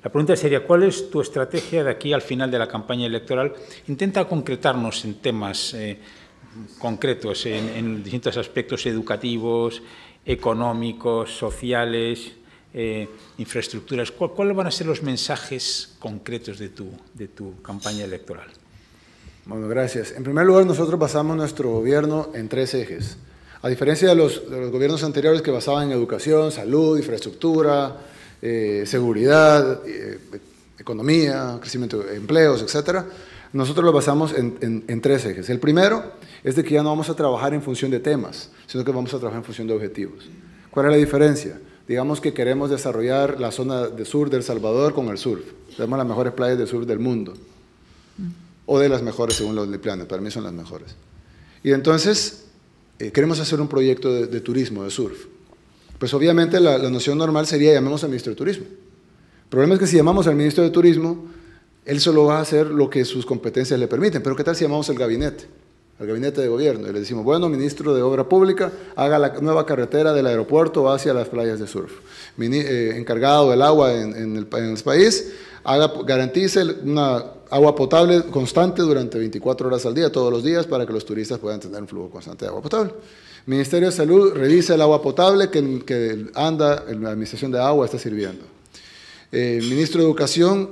La pregunta sería, ¿cuál es tu estrategia de aquí al final de la campaña electoral? Intenta concretarnos en temas eh, concretos, en, distintos aspectos educativos, económicos, sociales, eh, infraestructuras. ¿Cuáles van a ser los mensajes concretos de tu, campaña electoral? Bueno, gracias. En primer lugar, nosotros basamos nuestro gobierno en tres ejes. A diferencia de los gobiernos anteriores que basaban en educación, salud, infraestructura, eh, seguridad, eh, economía, crecimiento de empleos, etc., nosotros lo basamos en, tres ejes. El primero es de que ya no vamos a trabajar en función de temas, sino que vamos a trabajar en función de objetivos. ¿Cuál es la diferencia? Digamos que queremos desarrollar la zona de sur del Salvador con el surf. Tenemos las mejores playas del sur del mundo. O de las mejores según los planes, para mí son las mejores. Y entonces eh, queremos hacer un proyecto de turismo, de surf. Pues obviamente la, noción normal sería llamemos al ministro de Turismo. El problema es que si llamamos al ministro de Turismo, él solo va a hacer lo que sus competencias le permiten. Pero ¿qué tal si llamamos al gabinete? al gabinete de gobierno y le decimos, bueno, ministro de Obra Pública, haga la nueva carretera del aeropuerto hacia las playas de surf. Eh, encargado del agua en, el, en el, país, haga, garantice una agua potable constante durante 24 horas al día, todos los días, para que los turistas puedan tener un flujo constante de agua potable. Ministerio de Salud revisa el agua potable que, anda en la Administración de Agua está sirviendo. Eh, ministro de Educación,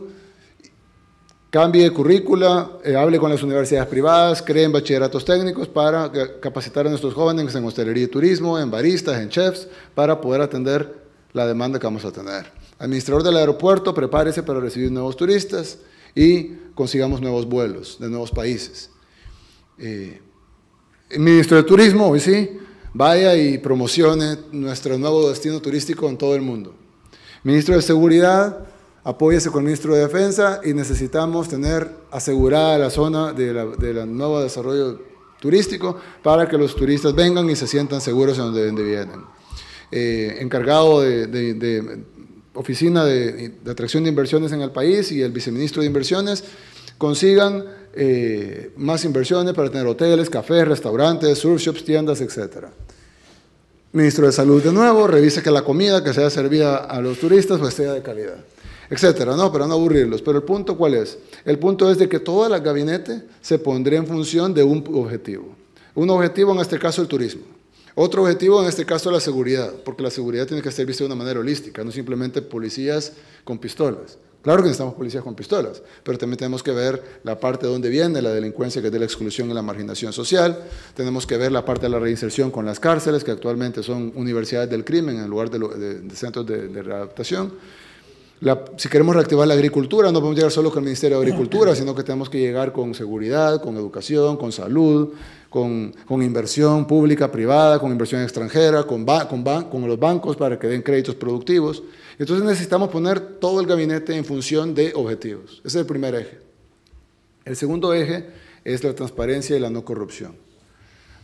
cambie de currícula, eh, hable con las universidades privadas, creen bachilleratos técnicos para capacitar a nuestros jóvenes en hostelería y turismo, en baristas, en chefs, para poder atender la demanda que vamos a tener. Administrador del aeropuerto, prepárese para recibir nuevos turistas y consigamos nuevos vuelos de nuevos países. Eh, ministro de Turismo, hoy sí, vaya y promocione nuestro nuevo destino turístico en todo el mundo. Ministro de Seguridad, apóyese con el ministro de Defensa y necesitamos tener asegurada la zona de la, nuevo desarrollo turístico para que los turistas vengan y se sientan seguros en donde, vienen. Eh, encargado de, oficina de, atracción de inversiones en el país y el viceministro de inversiones consigan eh, más inversiones para tener hoteles, cafés, restaurantes, surf shops, tiendas, etc. Ministro de Salud de nuevo, revise que la comida que sea servida a los turistas pues sea de calidad, etcétera, no, para no aburrirlos. Pero el punto cuál es? El punto es de que toda la gabinete se pondría en función de un objetivo. Un objetivo en este caso el turismo. Otro objetivo en este caso la seguridad, porque la seguridad tiene que ser vista de una manera holística, no simplemente policías con pistolas. Claro que necesitamos policías con pistolas, pero también tenemos que ver la parte de dónde viene la delincuencia, que es de la exclusión y la marginación social. Tenemos que ver la parte de la reinserción con las cárceles, que actualmente son universidades del crimen en lugar de, centros de, readaptación. si queremos reactivar la agricultura, no podemos llegar solo con el Ministerio de Agricultura, sino que tenemos que llegar con seguridad, con educación, con salud, con, inversión pública, privada, con inversión extranjera, con, con los bancos para que den créditos productivos. Entonces necesitamos poner todo el gabinete en función de objetivos. Ese es el primer eje. El segundo eje es la transparencia y la no corrupción.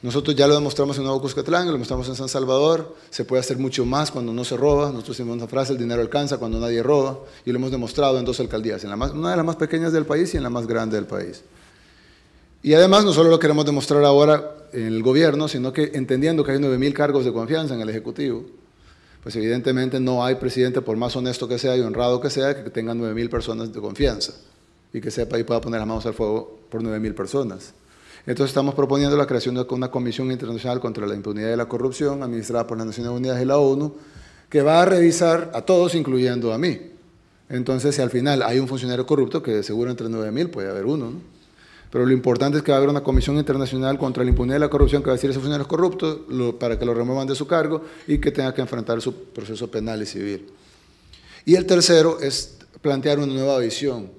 Nosotros ya lo demostramos en Nuevo Cuscatlán, lo demostramos en San Salvador, se puede hacer mucho más cuando no se roba, nosotros tenemos una frase, el dinero alcanza cuando nadie roba, y lo hemos demostrado en dos alcaldías, en una de las más pequeñas del país y en la más grande del país. Y además no solo lo queremos demostrar ahora en el gobierno, sino que entendiendo que hay 9.000 cargos de confianza en el Ejecutivo, pues evidentemente no hay presidente, por más honesto que sea y honrado que sea, que tenga 9.000 personas de confianza y que sepa y pueda poner las manos al fuego por 9.000 personas. Entonces estamos proponiendo la creación de una Comisión Internacional contra la Impunidad y la Corrupción, administrada por las Naciones Unidas y la ONU, que va a revisar a todos, incluyendo a mí. Entonces, si al final hay un funcionario corrupto, que seguro entre 9.000 puede haber uno, ¿no? Pero lo importante es que va una comisión internacional contra la impunidad de la corrupción que va a decir a esos funcionarios corruptos para que lo remuevan de su cargo y que tenga que enfrentar su proceso penal y civil. Y el tercero es plantear una nueva visión,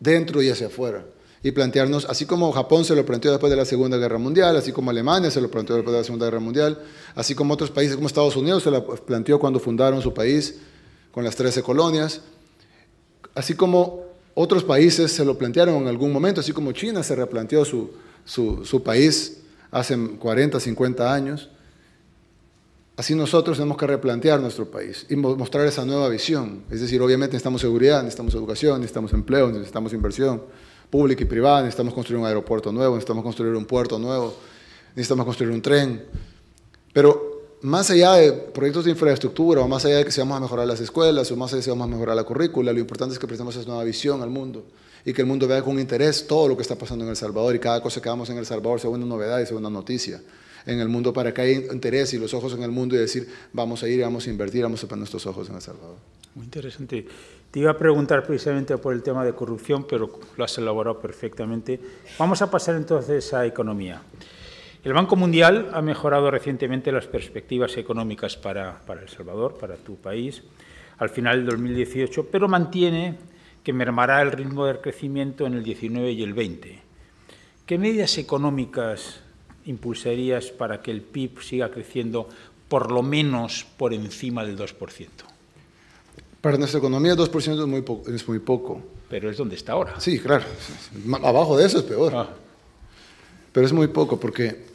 dentro y hacia afuera y plantearnos, así como Japón se lo planteó después de la Segunda Guerra Mundial, así como Alemania se lo planteó después de la Segunda Guerra Mundial, así como otros países como Estados Unidos se lo planteó cuando fundaron su país con las 13 colonias, así como otros países se lo plantearon en algún momento, así como China se replanteó su, país hace 40, 50 años. Así nosotros tenemos que replantear nuestro país y mostrar esa nueva visión. Es decir, obviamente necesitamos seguridad, necesitamos educación, necesitamos empleo, necesitamos inversión pública y privada, necesitamos construir un aeropuerto nuevo, necesitamos construir un puerto nuevo, necesitamos construir un tren. Pero más allá de proyectos de infraestructura o más allá de que seamos a mejorar las escuelas o más allá de que seamos a mejorar la currícula, lo importante es que prestemos esa nueva visión al mundo y que el mundo vea con interés todo lo que está pasando en El Salvador y cada cosa que hagamos en El Salvador sea una novedad y sea una noticia en el mundo para que haya interés y los ojos en el mundo y decir vamos a ir, vamos a invertir, vamos a poner nuestros ojos en El Salvador. Muy interesante. Te iba a preguntar precisamente por el tema de corrupción, pero lo has elaborado perfectamente. Vamos a pasar entonces a economía. El Banco Mundial ha mejorado recientemente las perspectivas económicas para, El Salvador, para tu país, al final del 2018, pero mantiene que mermará el ritmo del crecimiento en el 19 y el 20. ¿Qué medidas económicas impulsarías para que el PIB siga creciendo por lo menos por encima del 2%? Para nuestra economía 2% es muy, poco, Pero es donde está ahora. Sí, claro. Abajo de eso es peor. Ah. Pero es muy poco porque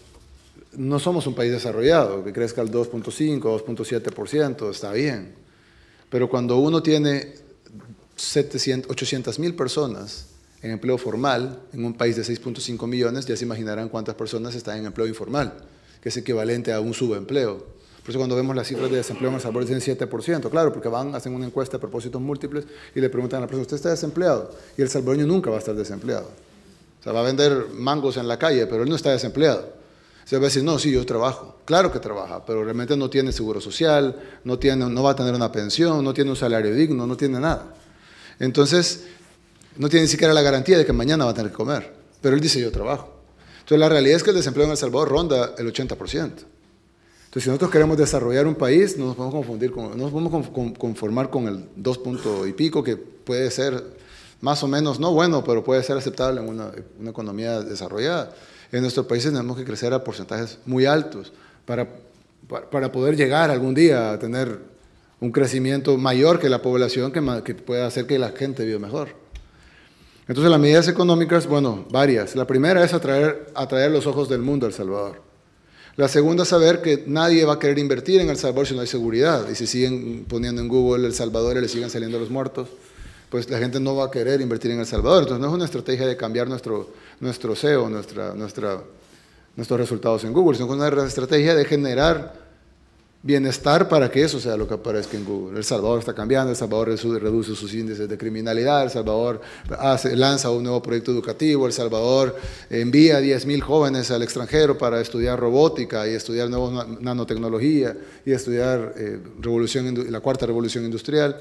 no somos un país desarrollado, que crezca al 2.5, 2.7%, está bien. Pero cuando uno tiene 700, 800 mil personas en empleo formal, en un país de 6.5 millones, ya se imaginarán cuántas personas están en empleo informal, que es equivalente a un subempleo. Por eso cuando vemos las cifras de desempleo en El Salvador dicen 7%, claro, porque van, hacen una encuesta a propósitos múltiples y le preguntan a la persona, ¿usted está desempleado? Y el salvadoreño nunca va a estar desempleado. O sea, va a vender mangos en la calle, pero él no está desempleado se va a decir, no, sí, yo trabajo. Claro que trabaja, pero realmente no tiene seguro social, no, tiene, no va a tener una pensión, no tiene un salario digno, no tiene nada. Entonces, no tiene ni siquiera la garantía de que mañana va a tener que comer. Pero él dice, yo trabajo. Entonces, la realidad es que el desempleo en El Salvador ronda el 80%. Entonces, si nosotros queremos desarrollar un país, no nos podemos confundir, nos podemos conformar con el 2 punto y pico, que puede ser más o menos, no bueno, pero puede ser aceptable en una, una economía desarrollada. En nuestro país tenemos que crecer a porcentajes muy altos para, para poder llegar algún día a tener un crecimiento mayor que la población que, pueda hacer que la gente viva mejor. Entonces las medidas económicas, bueno, varias. La primera es atraer, atraer los ojos del mundo al Salvador. La segunda es saber que nadie va a querer invertir en El Salvador si no hay seguridad. Y si siguen poniendo en Google El Salvador y le siguen saliendo los muertos pues la gente no va a querer invertir en El Salvador. Entonces no es una estrategia de cambiar nuestro, nuestro SEO, nuestra, nuestros resultados en Google, sino una estrategia de generar bienestar para que eso sea lo que aparezca en Google. El Salvador está cambiando, El Salvador reduce sus índices de criminalidad, El Salvador lanza un nuevo proyecto educativo, El Salvador envía 10.000 jóvenes al extranjero para estudiar robótica y estudiar nueva nanotecnología y estudiar eh, la cuarta revolución industrial.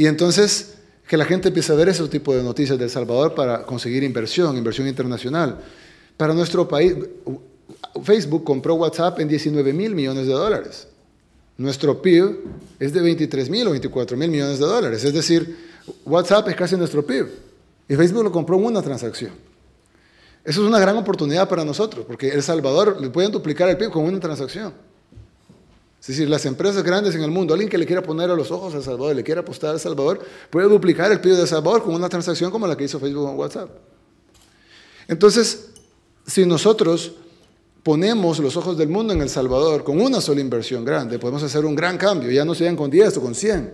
Y entonces que la gente empiece a ver ese tipo de noticias de El Salvador para conseguir inversión, inversión internacional. Para nuestro país, Facebook compró WhatsApp en 19 mil millones de dólares. Nuestro PIB es de 23 mil o 24 mil millones de dólares. Es decir, WhatsApp es casi nuestro PIB. Y Facebook lo compró en una transacción. Eso es una gran oportunidad para nosotros, porque El Salvador le pueden duplicar el PIB con una transacción. Es decir, las empresas grandes en el mundo, alguien que le quiera poner a los ojos a Salvador, le quiera apostar a Salvador, puede duplicar el PIB de Salvador con una transacción como la que hizo Facebook o WhatsApp. Entonces, si nosotros ponemos los ojos del mundo en El Salvador con una sola inversión grande, podemos hacer un gran cambio, ya no sean con 10 o con 100.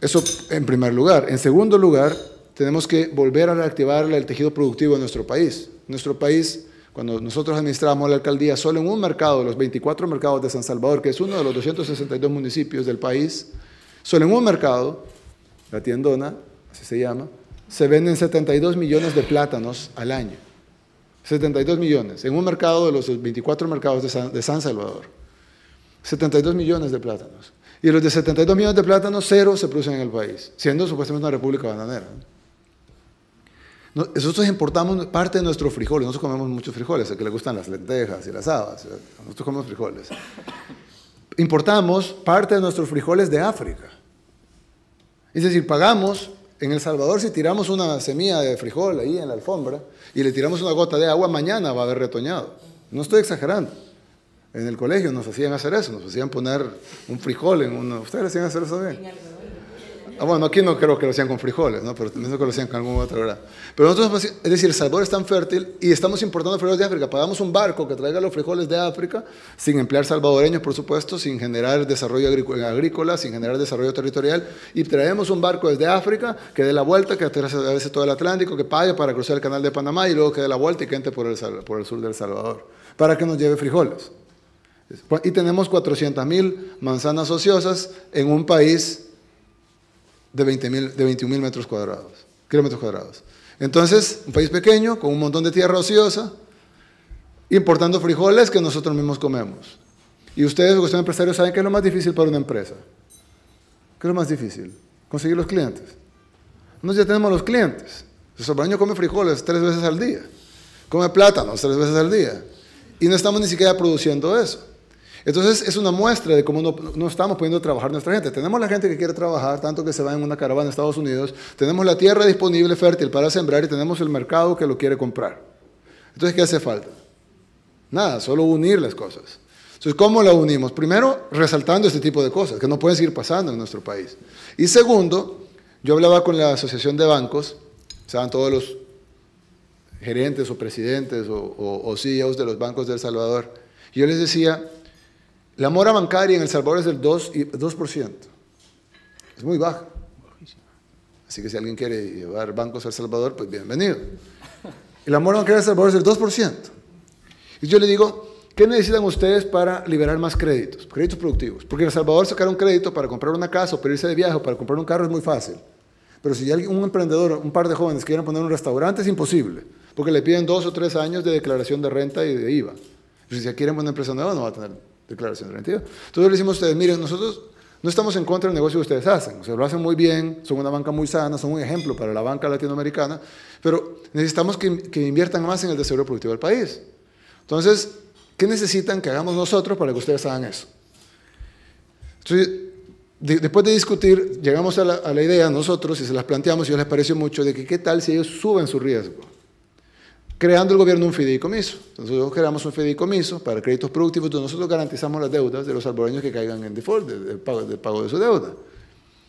Eso en primer lugar. En segundo lugar, tenemos que volver a reactivar el tejido productivo de nuestro país. Nuestro país cuando nosotros administrábamos la alcaldía, solo en un mercado, de los 24 mercados de San Salvador, que es uno de los 262 municipios del país, solo en un mercado, la tiendona, así se llama, se venden 72 millones de plátanos al año. 72 millones, en un mercado de los 24 mercados de San, Salvador. 72 millones de plátanos. Y los de 72 millones de plátanos, cero se producen en el país, siendo supuestamente una república bananera. Nosotros importamos parte de nuestros frijoles, nosotros comemos muchos frijoles, a que le gustan las lentejas y las habas, nosotros comemos frijoles. Importamos parte de nuestros frijoles de África. Es decir, pagamos en El Salvador si tiramos una semilla de frijol ahí en la alfombra y le tiramos una gota de agua, mañana va a haber retoñado. No estoy exagerando. En el colegio nos hacían hacer eso, nos hacían poner un frijol en uno. ¿Ustedes hacían hacer eso bien? Ah, bueno, aquí no creo que lo hacían con frijoles, ¿no? pero que lo hacían con algún otro grado. Pero nosotros, pues, es decir, El Salvador es tan fértil y estamos importando frijoles de África. Pagamos un barco que traiga los frijoles de África sin emplear salvadoreños, por supuesto, sin generar desarrollo agrícola, sin generar desarrollo territorial. Y traemos un barco desde África que dé la vuelta, que atraviese a todo el Atlántico, que pague para cruzar el canal de Panamá y luego que dé la vuelta y que entre por el, por el sur del Salvador para que nos lleve frijoles. Pues, y tenemos 400.000 manzanas ociosas en un país de, 20 de 21 mil metros cuadrados, kilómetros cuadrados. Entonces, un país pequeño, con un montón de tierra ociosa, importando frijoles que nosotros mismos comemos. Y ustedes, que son empresarios, saben que es lo más difícil para una empresa. ¿Qué es lo más difícil? Conseguir los clientes. Nosotros ya tenemos los clientes. El sobraño come frijoles tres veces al día. Come plátanos tres veces al día. Y no estamos ni siquiera produciendo eso. Entonces es una muestra de cómo no, estamos pudiendo trabajar nuestra gente. Tenemos la gente que quiere trabajar, tanto que se va en una caravana a Estados Unidos, tenemos la tierra disponible, fértil para sembrar y tenemos el mercado que lo quiere comprar. Entonces, ¿qué hace falta? Nada, solo unir las cosas. Entonces, ¿cómo la unimos? Primero, resaltando este tipo de cosas que no pueden seguir pasando en nuestro país. Y segundo, yo hablaba con la Asociación de Bancos, estaban todos los gerentes o presidentes o, o, o CEOs de los bancos de El Salvador, yo les decía, la mora bancaria en El Salvador es del 2, 2%. Es muy baja. Así que si alguien quiere llevar bancos a El Salvador, pues bienvenido. La mora bancaria en El Salvador es del 2%. Y yo le digo, ¿qué necesitan ustedes para liberar más créditos? Créditos productivos. Porque en El Salvador sacar un crédito para comprar una casa o para irse de viaje o para comprar un carro es muy fácil. Pero si un emprendedor, un par de jóvenes quieren poner un restaurante, es imposible. Porque le piden dos o tres años de declaración de renta y de IVA. si ya quieren una empresa nueva, no va a tener declaración de Entonces le decimos a ustedes, miren, nosotros no estamos en contra del negocio que ustedes hacen, o sea, lo hacen muy bien, son una banca muy sana, son un ejemplo para la banca latinoamericana, pero necesitamos que, inviertan más en el desarrollo productivo del país. Entonces, ¿qué necesitan que hagamos nosotros para que ustedes hagan eso? Entonces, después de discutir, llegamos a la, a la idea nosotros y se las planteamos y yo les pareció mucho de que qué tal si ellos suben su riesgo creando el gobierno un fideicomiso. nosotros creamos un fideicomiso para créditos productivos donde nosotros garantizamos las deudas de los alboreños que caigan en default, del pago, de, pago, de su deuda.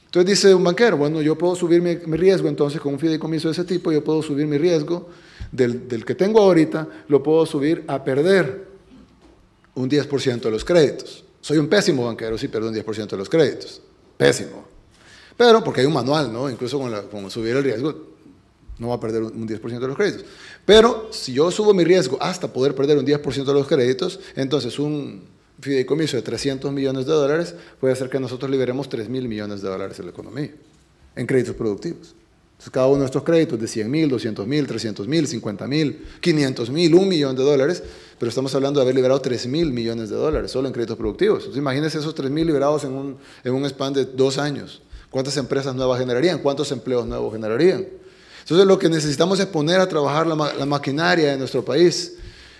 Entonces dice un banquero, bueno, yo puedo subir mi, riesgo, entonces con un fideicomiso de ese tipo, yo puedo subir mi riesgo del, del que tengo ahorita, lo puedo subir a perder un 10% de los créditos. Soy un pésimo banquero si pierdo un 10% de los créditos. Pésimo. Pero porque hay un manual, ¿no? Incluso con subir el riesgo no va a perder un 10% de los créditos. Pero si yo subo mi riesgo hasta poder perder un 10% de los créditos, entonces un fideicomiso de 300 millones de dólares puede hacer que nosotros liberemos 3 mil millones de dólares en la economía, en créditos productivos. Entonces, cada uno de estos créditos de 100 mil, 200 mil, 300 mil, 50 mil, 500 mil, un millón de dólares, pero estamos hablando de haber liberado 3 mil millones de dólares solo en créditos productivos. imagínense esos 3 mil liberados en un, en un span de dos años. ¿Cuántas empresas nuevas generarían? ¿Cuántos empleos nuevos generarían? Entonces lo que necesitamos es poner a trabajar la, maquinaria de nuestro país,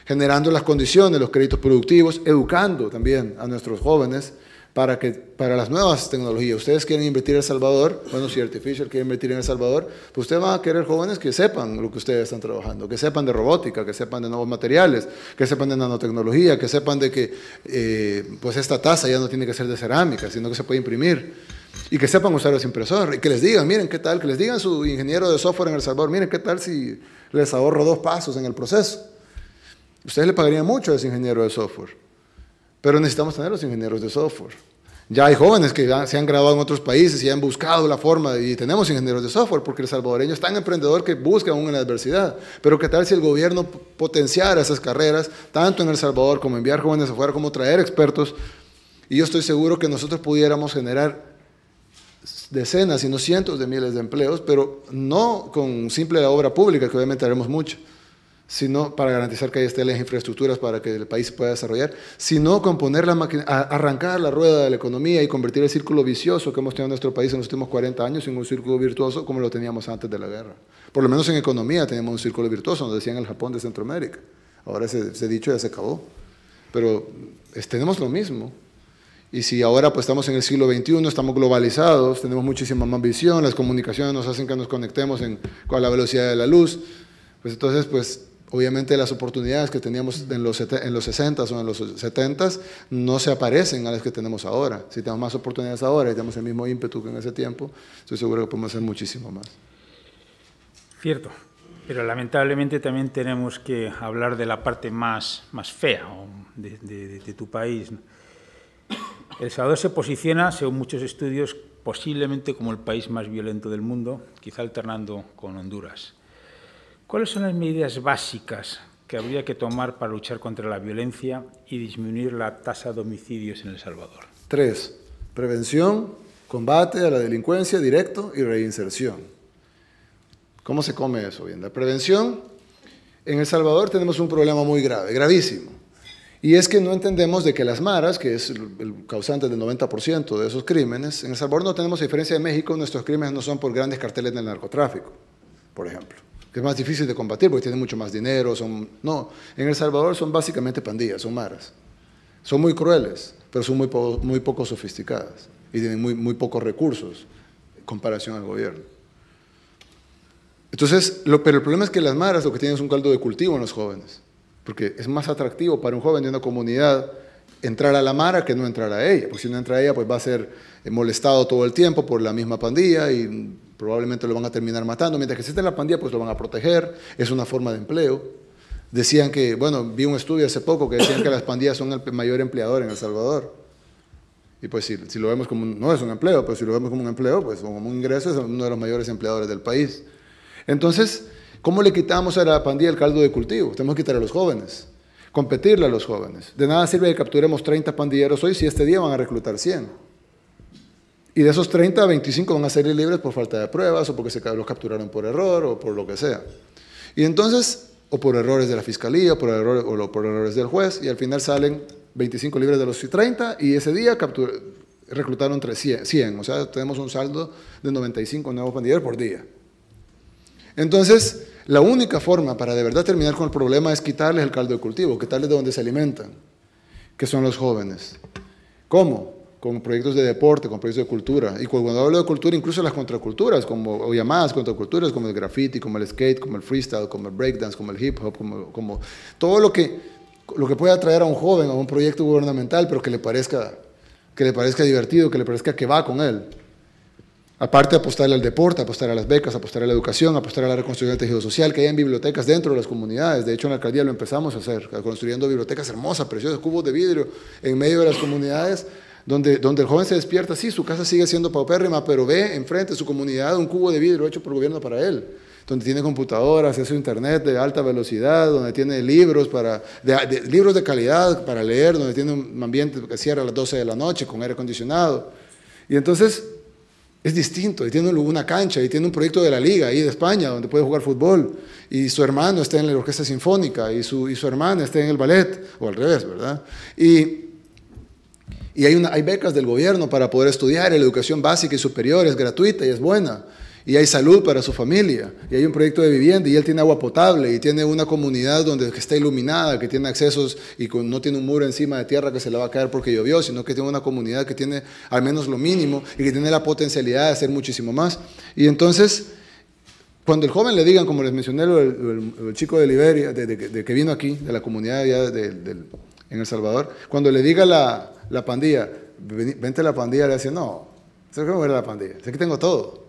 generando las condiciones, los créditos productivos, educando también a nuestros jóvenes para, que, para las nuevas tecnologías. Ustedes quieren invertir en El Salvador, bueno, si Artificial quiere invertir en El Salvador, pues ustedes van a querer jóvenes que sepan lo que ustedes están trabajando, que sepan de robótica, que sepan de nuevos materiales, que sepan de nanotecnología, que sepan de que eh, pues esta taza ya no tiene que ser de cerámica, sino que se puede imprimir. Y que sepan usar los impresores, y que les digan, miren qué tal, que les digan su ingeniero de software en El Salvador, miren qué tal si les ahorro dos pasos en el proceso. Ustedes le pagarían mucho a ese ingeniero de software. Pero necesitamos tener los ingenieros de software. Ya hay jóvenes que se han graduado en otros países y han buscado la forma, y tenemos ingenieros de software, porque el salvadoreño es tan emprendedor que busca aún en la adversidad. Pero qué tal si el gobierno potenciara esas carreras, tanto en El Salvador como enviar jóvenes afuera, como traer expertos. Y yo estoy seguro que nosotros pudiéramos generar decenas, y no cientos de miles de empleos, pero no con simple obra pública, que obviamente haremos mucho, sino para garantizar que ahí estén las infraestructuras para que el país pueda desarrollar, sino con la máquina, arrancar la rueda de la economía y convertir el círculo vicioso que hemos tenido en nuestro país en los últimos 40 años en un círculo virtuoso como lo teníamos antes de la guerra. Por lo menos en economía tenemos un círculo virtuoso, nos decían el Japón de Centroamérica. Ahora ese, dicho ya se acabó. Pero tenemos lo mismo. Y si ahora pues, estamos en el siglo XXI, estamos globalizados, tenemos muchísima más visión, las comunicaciones nos hacen que nos conectemos en, con la velocidad de la luz, pues entonces pues Obviamente las oportunidades que teníamos en los, 60s o en los 70 no se aparecen a las que tenemos ahora. Si tenemos más oportunidades ahora y tenemos el mismo ímpetu que en ese tiempo, estoy seguro que podemos hacer muchísimo más. Cierto, pero lamentablemente también tenemos que hablar de la parte más, más fea de tu país. El Salvador se posiciona, según muchos estudios, posiblemente como el país más violento del mundo, quizá alternando con Honduras. ¿Cuáles son las medidas básicas que habría que tomar para luchar contra la violencia y disminuir la tasa de homicidios en El Salvador? Tres, prevención, combate a la delincuencia directo y reinserción. ¿Cómo se come eso bien? La prevención, en El Salvador tenemos un problema muy grave, gravísimo. Y es que no entendemos de que las maras, que es el causante del 90% de esos crímenes, en El Salvador no tenemos diferencia de México, nuestros crímenes no son por grandes carteles del narcotráfico, por ejemplo que es más difícil de combatir porque tienen mucho más dinero. Son, no, en El Salvador son básicamente pandillas, son maras. Son muy crueles, pero son muy, muy poco sofisticadas y tienen muy, pocos recursos en comparación al gobierno. Entonces, lo, pero el problema es que las maras lo que tienen es un caldo de cultivo en los jóvenes, porque es más atractivo para un joven de una comunidad entrar a la mara que no entrar a ella, porque si no entra a ella, pues va a ser molestado todo el tiempo por la misma pandilla y probablemente lo van a terminar matando. Mientras que existe la pandilla, pues lo van a proteger, es una forma de empleo. Decían que, bueno, vi un estudio hace poco que decían que las pandillas son el mayor empleador en El Salvador. Y pues si, lo vemos como, no es un empleo, pero si lo vemos como un empleo, pues como un ingreso es uno de los mayores empleadores del país. Entonces, ¿cómo le quitamos a la pandilla el caldo de cultivo? Tenemos que quitar a los jóvenes, competirle a los jóvenes. De nada sirve que capturemos 30 pandilleros hoy si este día van a reclutar 100. Y de esos 30, 25 van a salir libres por falta de pruebas o porque se los capturaron por error o por lo que sea. Y entonces, o por errores de la fiscalía o por, errores, o por del juez, y al final salen 25 libres de los 30 y ese día reclutaron 100. O sea, tenemos un saldo de 95 nuevos pandilleros por día. Entonces, la única forma para de verdad terminar con el problema es quitarles el caldo de cultivo, quitarles de donde se alimentan, que son los jóvenes. ¿Cómo? con proyectos de deporte, con proyectos de cultura. Y cuando hablo de cultura, incluso las contraculturas, como, o llamadas contraculturas, como el graffiti, como el skate, como el freestyle, como el breakdance, como el hip hop, como, como todo lo que, lo que puede atraer a un joven a un proyecto gubernamental, pero que le parezca, que le parezca divertido, que le parezca que va con él. Aparte de apostarle al deporte, apostar a las becas, apostar a la educación, apostar a la reconstrucción del tejido social, que hay en bibliotecas dentro de las comunidades. De hecho, en la alcaldía lo empezamos a hacer, construyendo bibliotecas hermosas, preciosas, cubos de vidrio en medio de las comunidades donde, el joven se despierta, sí, su casa sigue siendo paupérrima, pero ve enfrente su comunidad un cubo de vidrio hecho por el gobierno para él, donde tiene computadoras, acceso internet de alta velocidad, donde tiene libros, para, de, libros de calidad para leer, donde tiene un ambiente que cierra a las 12 de la noche con aire acondicionado. Y entonces es distinto, y tiene una cancha, y tiene un proyecto de la liga ahí de España, donde puede jugar fútbol, y su hermano está en la orquesta sinfónica, y su, y su hermana está en el ballet, o al revés, ¿verdad? Y y hay, una, hay becas del gobierno para poder estudiar, la educación básica y superior es gratuita y es buena. Y hay salud para su familia, y hay un proyecto de vivienda, y él tiene agua potable, y tiene una comunidad donde está iluminada, que tiene accesos y no tiene un muro encima de tierra que se le va a caer porque llovió, sino que tiene una comunidad que tiene al menos lo mínimo y que tiene la potencialidad de hacer muchísimo más. Y entonces, cuando el joven le digan, como les mencioné, el, chico de Liberia, de, que vino aquí, de la comunidad en El Salvador, cuando le diga la, la pandilla, vente la pandilla, le decía, no, no quiero la pandilla? Sé que tengo todo.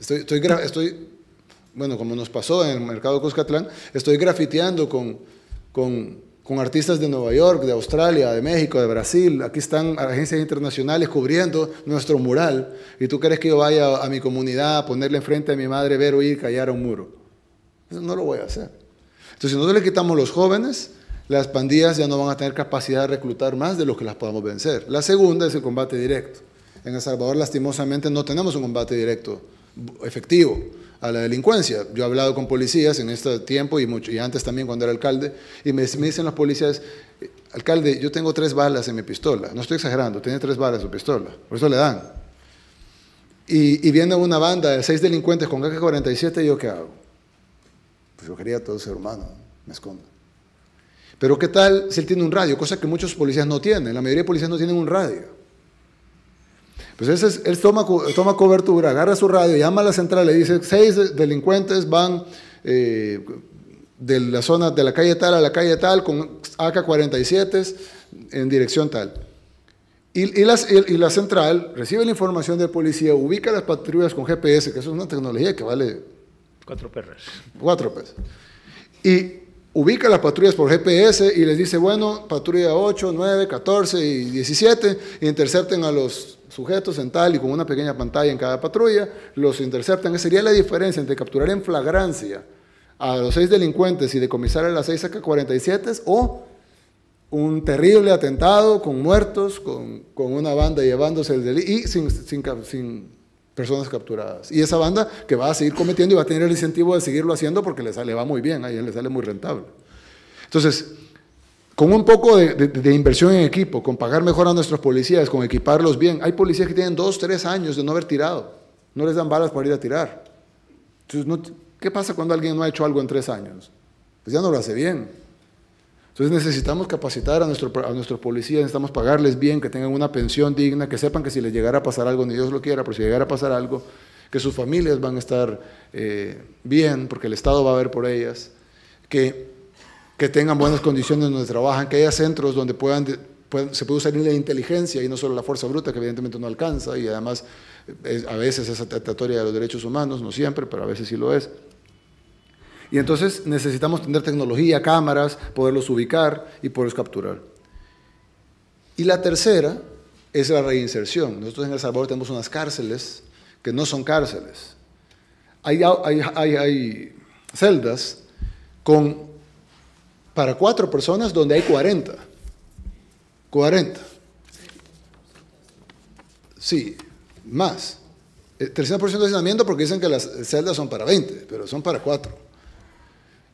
Estoy, estoy, estoy, bueno, como nos pasó en el mercado de Cuscatlán, estoy grafiteando con, artistas de Nueva York, de Australia, de México, de Brasil. Aquí están agencias internacionales cubriendo nuestro mural. ¿Y tú crees que yo vaya a mi comunidad a ponerle enfrente a mi madre, ver, oír, callar un muro? no lo voy a hacer. Entonces, si nosotros le quitamos los jóvenes, las pandillas ya no van a tener capacidad de reclutar más de los que las podamos vencer. La segunda es el combate directo. En El Salvador, lastimosamente, no tenemos un combate directo efectivo a la delincuencia. Yo he hablado con policías en este tiempo y, mucho, y antes también cuando era alcalde, y me, me, dicen los policías, eh, alcalde, yo tengo tres balas en mi pistola. No estoy exagerando, tiene tres balas su pistola. Por eso le dan. Y, y viene una banda de seis delincuentes con AK-47, ¿y yo qué hago? Pues yo quería todo ser humano, me escondo. Pero ¿qué tal si él tiene un radio? Cosa que muchos policías no tienen. La mayoría de policías no tienen un radio. Pues él, toma, toma cobertura, agarra su radio, llama a la central, le dice, seis delincuentes van eh, de la zona de la calle tal a la calle tal con AK-47 en dirección tal. Y, y, la central recibe la información del policía, ubica las patrullas con GPS, que es una tecnología que vale... Cuatro perras. Cuatro perras. Y ubica las patrullas por GPS y les dice, bueno, patrulla 8, 9, 14 y 17, intercepten a los sujetos en tal y con una pequeña pantalla en cada patrulla, los interceptan. Esa sería la diferencia entre capturar en flagrancia a los seis delincuentes y decomisar a las seis AK-47 o un terrible atentado con muertos, con, una banda llevándose el delito y sin, personas capturadas. Y esa banda que va a seguir cometiendo y va a tener el incentivo de seguirlo haciendo porque le, sale, va muy bien, a ella le sale muy rentable. Entonces, con un poco de, inversión en equipo, con pagar mejor a nuestros policías, con equiparlos bien, hay policías que tienen dos, tres años de no haber tirado, no les dan balas para ir a tirar. Entonces, ¿qué pasa cuando alguien no ha hecho algo en tres años? Pues ya no lo hace bien. Entonces necesitamos capacitar a, nuestros policías, necesitamos pagarles bien, que tengan una pensión digna, que sepan que si les llegara a pasar algo, ni Dios lo quiera, pero si llegara a pasar algo, que sus familias van a estar eh, bien, porque el Estado va a ver por ellas, que, que tengan buenas condiciones donde trabajan, que haya centros donde se pueda usar la inteligencia y no solo la fuerza bruta, que evidentemente no alcanza, y además eh, a veces es atentatoria de los derechos humanos, no siempre, pero a veces sí lo es. Y entonces necesitamos tener tecnología, cámaras, poderlos ubicar y poderlos capturar. Y la tercera es la reinserción. Nosotros en El Salvador tenemos unas cárceles que no son cárceles. Hay, celdas con, para cuatro personas donde hay 40. 40. Sí, más. El eh, 300% de hacinamiento porque dicen que las celdas son para 20, pero son para cuatro.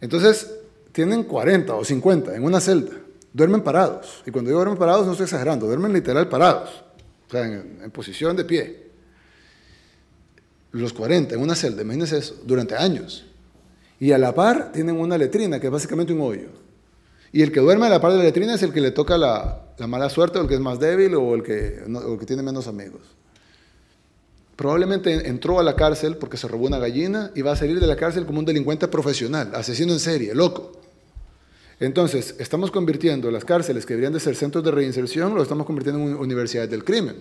Entonces, tienen 40 o 50 en una celda, duermen parados. Y cuando digo duermen parados, no estoy exagerando, duermen literal parados, o sea, en, posición de pie. Los 40 en una celda, imagínense eso, durante años. Y a la par tienen una letrina, que es básicamente un hoyo. Y el que duerme a la par de la letrina es el que le toca la, mala suerte, o el que es más débil, o el que tiene menos amigos probablemente entró a la cárcel porque se robó una gallina y va a salir de la cárcel como un delincuente profesional, asesino en serie, loco. Entonces, estamos convirtiendo las cárceles que deberían de ser centros de reinserción, lo estamos convirtiendo en universidades del crimen.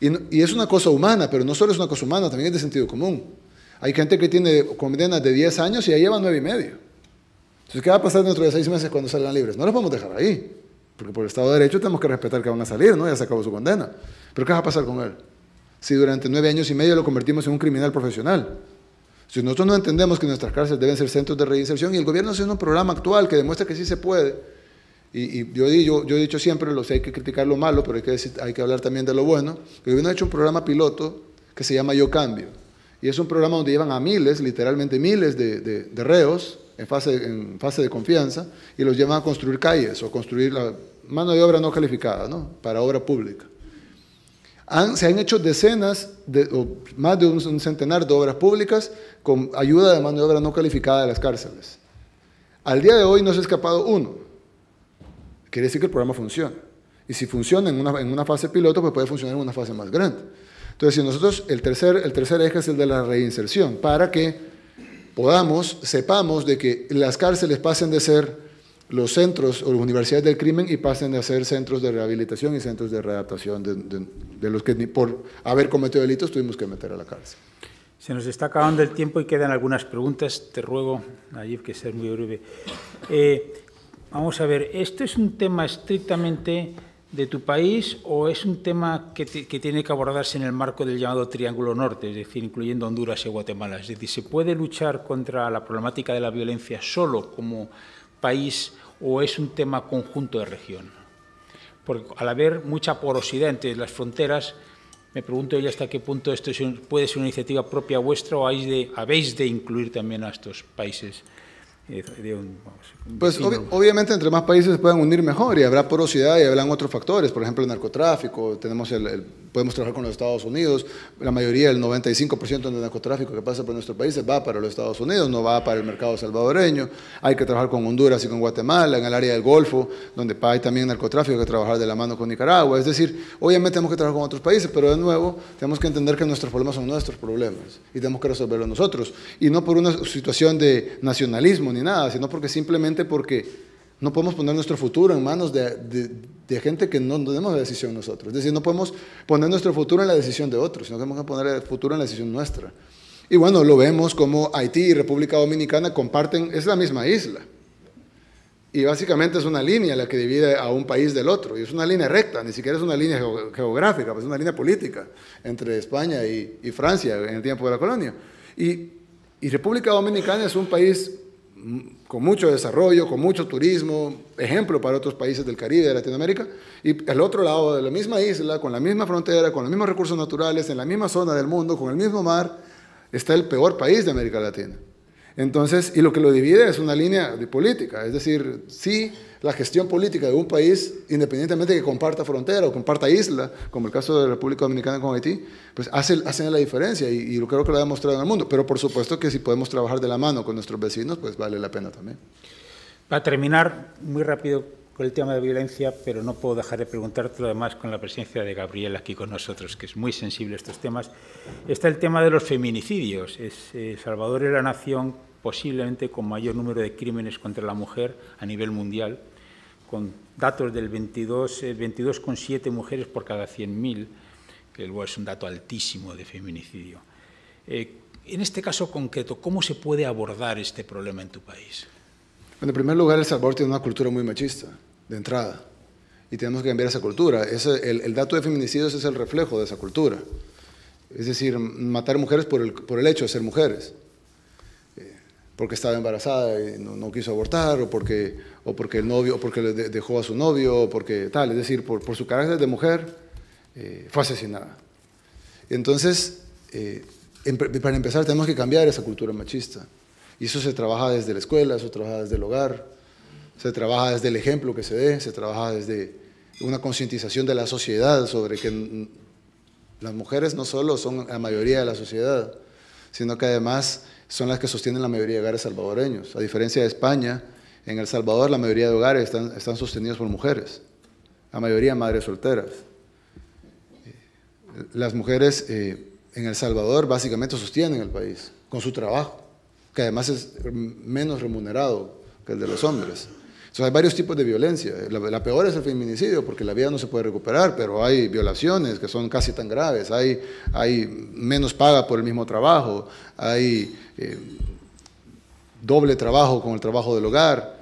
Y, es una cosa humana, pero no solo es una cosa humana, también es de sentido común. Hay gente que tiene condenas de 10 años y ya lleva 9 y medio. Entonces, ¿qué va a pasar dentro de 6 meses cuando salgan libres? No los vamos a dejar ahí, porque por el Estado de Derecho tenemos que respetar que van a salir, ¿no? Ya se acabó su condena. Pero ¿qué va a pasar con él? si durante nueve años y medio lo convertimos en un criminal profesional? Si nosotros no entendemos que nuestras cárceles deben ser centros de reinserción y el gobierno hace un programa actual que demuestra que sí se puede, y, yo, he dicho siempre, hay que criticar lo malo, pero hay que, hay que hablar también de lo bueno, el gobierno ha hecho un programa piloto que se llama Yo Cambio, y es un programa donde llevan a miles, literalmente miles de, reos en fase, de confianza y los llevan a construir calles o construir la mano de obra no calificada, Para obra pública se han hecho decenas, o más de un, centenar de obras públicas con ayuda de mano de obra no calificada de las cárceles. Al día de hoy no se ha escapado uno. Quiere decir que el programa funciona. Y si funciona en una, en una fase piloto, pues puede funcionar en una fase más grande. Entonces, si nosotros, el tercer, el tercer eje es el de la reinserción, para que podamos, sepamos de que las cárceles pasen de ser los centros o las universidades del crimen y pasen a ser centros de rehabilitación y centros de readaptación de, los que por haber cometido delitos tuvimos que meter a la cárcel. Se nos está acabando el tiempo y quedan algunas preguntas. Te ruego, Nayib, que seas muy breve. Eh, vamos a ver, ¿esto es un tema estrictamente de tu país o es un tema que, que, tiene que abordarse en el marco del llamado Triángulo Norte, es decir, incluyendo Honduras y Guatemala? Es decir, ¿se puede luchar contra la problemática de la violencia solo como país o es un tema conjunto de región. Porque al haber mucha porosidad entre las fronteras, me pregunto ya hasta qué punto esto puede ser una iniciativa propia vuestra o habéis de, habéis de incluir también a estos países pues obviamente entre más países se puedan unir mejor y habrá porosidad y habrán otros factores, por ejemplo el narcotráfico, tenemos el, podemos trabajar con los Estados Unidos, la mayoría, el 95% del narcotráfico que pasa por nuestros países va para los Estados Unidos, no va para el mercado salvadoreño, hay que trabajar con Honduras y con Guatemala, en el área del Golfo, donde hay también narcotráfico, hay que trabajar de la mano con Nicaragua, es decir, obviamente tenemos que trabajar con otros países, pero de nuevo tenemos que entender que nuestros problemas son nuestros problemas y tenemos que resolverlos nosotros, y no por una situación de nacionalismo ni nada, sino porque simplemente porque no podemos poner nuestro futuro en manos de, gente que no, tenemos la decisión nosotros. Es decir, no podemos poner nuestro futuro en la decisión de otros, sino que tenemos que poner el futuro en la decisión nuestra. Y bueno, lo vemos como Haití y República Dominicana comparten, es la misma isla. Y básicamente es una línea la que divide a un país del otro. Y es una línea recta, ni siquiera es una línea geográfica, pues es una línea política entre España y, Francia en el tiempo de la colonia. Y, y República Dominicana es un país Mm, con mucho desarrollo, con mucho turismo, ejemplo para otros países del Caribe, de Latinoamérica, y al otro lado de la misma isla, con la misma frontera, con los mismos recursos naturales, en la misma zona del mundo, con el mismo mar, está el peor país de América Latina. Entonces, y lo que lo divide es una línea de política, es decir, sí la gestión política de un país, independientemente de que comparta frontera o comparta isla, como el caso de la República Dominicana con Haití, pues hace, hacen la diferencia y, y, creo que lo ha demostrado en el mundo. Pero por supuesto que si podemos trabajar de la mano con nuestros vecinos, pues vale la pena también. Para terminar, muy rápido con el tema de violencia, pero no puedo dejar de preguntarte lo además con la presencia de Gabriel aquí con nosotros, que es muy sensible a estos temas. Está el tema de los feminicidios. Es, eh, Salvador es la nación posiblemente con mayor número de crímenes contra la mujer a nivel mundial, con datos del 22,7 eh, mujeres por cada 100.000, que luego es un dato altísimo de feminicidio. Eh, en este caso concreto, ¿cómo se puede abordar este problema en tu país? en primer lugar, El Salvador tiene una cultura muy machista, de entrada, y tenemos que cambiar esa cultura. el, dato de feminicidios es el reflejo de esa cultura. Es decir, matar mujeres por el hecho de ser mujeres porque estaba embarazada y no, quiso abortar, o porque, o porque el novio, o porque le dejó a su novio, o porque tal, es decir, por, por su carácter de mujer, eh, fue asesinada. Entonces, eh, para empezar, tenemos que cambiar esa cultura machista. Y eso se trabaja desde la escuela, eso se trabaja desde el hogar, se trabaja desde el ejemplo que se dé, se trabaja desde una concientización de la sociedad sobre que las mujeres no solo son la mayoría de la sociedad, sino que además son las que sostienen la mayoría de hogares salvadoreños. A diferencia de España, en El Salvador la mayoría de hogares están, sostenidos por mujeres, la mayoría madres solteras. Eh, las mujeres eh, en El Salvador básicamente sostienen el país con su trabajo, que además es mm, menos remunerado que el de los hombres. Entonces hay varios tipos de violencia. La, peor es el feminicidio, porque la vida no se puede recuperar, pero hay violaciones que son casi tan graves, hay, menos paga por el mismo trabajo, hay eh, doble trabajo con el trabajo del hogar,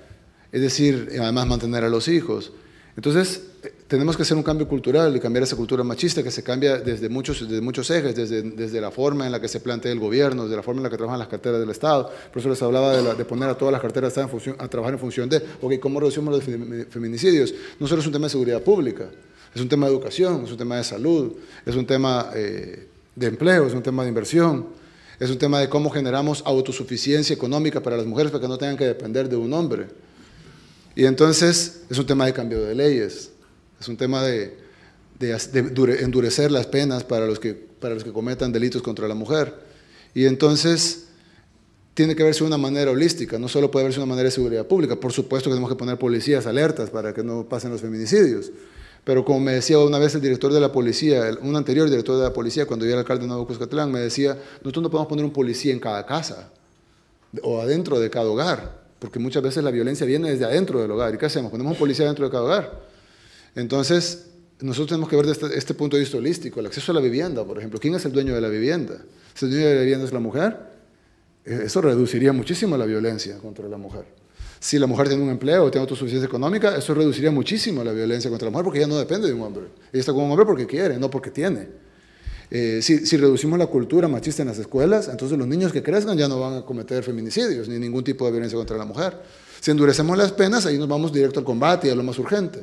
es decir, además mantener a los hijos. Entonces, tenemos que hacer un cambio cultural y cambiar esa cultura machista que se cambia desde muchos, desde muchos ejes, desde, la forma en la que se plantea el gobierno, desde la forma en la que trabajan las carteras del Estado. Por eso les hablaba de, poner a todas las carteras en función, a trabajar en función de, ok, ¿cómo reducimos los feminicidios? No solo es un tema de seguridad pública, es un tema de educación, es un tema de salud, es un tema eh, de empleo, es un tema de inversión es un tema de cómo generamos autosuficiencia económica para las mujeres para que no tengan que depender de un hombre. Y entonces es un tema de cambio de leyes, es un tema de, endurecer las penas para los, que, para los que cometan delitos contra la mujer. Y entonces tiene que verse de una manera holística, no solo puede verse de una manera de seguridad pública. Por supuesto que tenemos que poner policías alertas para que no pasen los feminicidios. Pero como me decía una vez el director de la policía, un anterior director de la policía, cuando yo era alcalde de Nuevo Cuscatlán, me decía, nosotros no podemos poner un policía en cada casa o adentro de cada hogar, porque muchas veces la violencia viene desde adentro del hogar. ¿Y qué hacemos? Ponemos un policía adentro de cada hogar. Entonces, nosotros tenemos que ver desde este, este punto de vista holístico, el acceso a la vivienda, por ejemplo. ¿Quién es el dueño de la vivienda? Si el dueño de la vivienda es la mujer, eh, eso reduciría muchísimo la violencia contra la mujer. Si la mujer tiene un empleo tiene autosuficiencia económica, eso reduciría muchísimo la violencia contra la mujer porque ella no depende de un hombre. Ella está con un hombre porque quiere, no porque tiene. Eh, si, si, reducimos la cultura machista en las escuelas, entonces los niños que crezcan ya no van a cometer feminicidios ni ningún tipo de violencia contra la mujer. Si endurecemos las penas, ahí nos vamos directo al combate y a lo más urgente.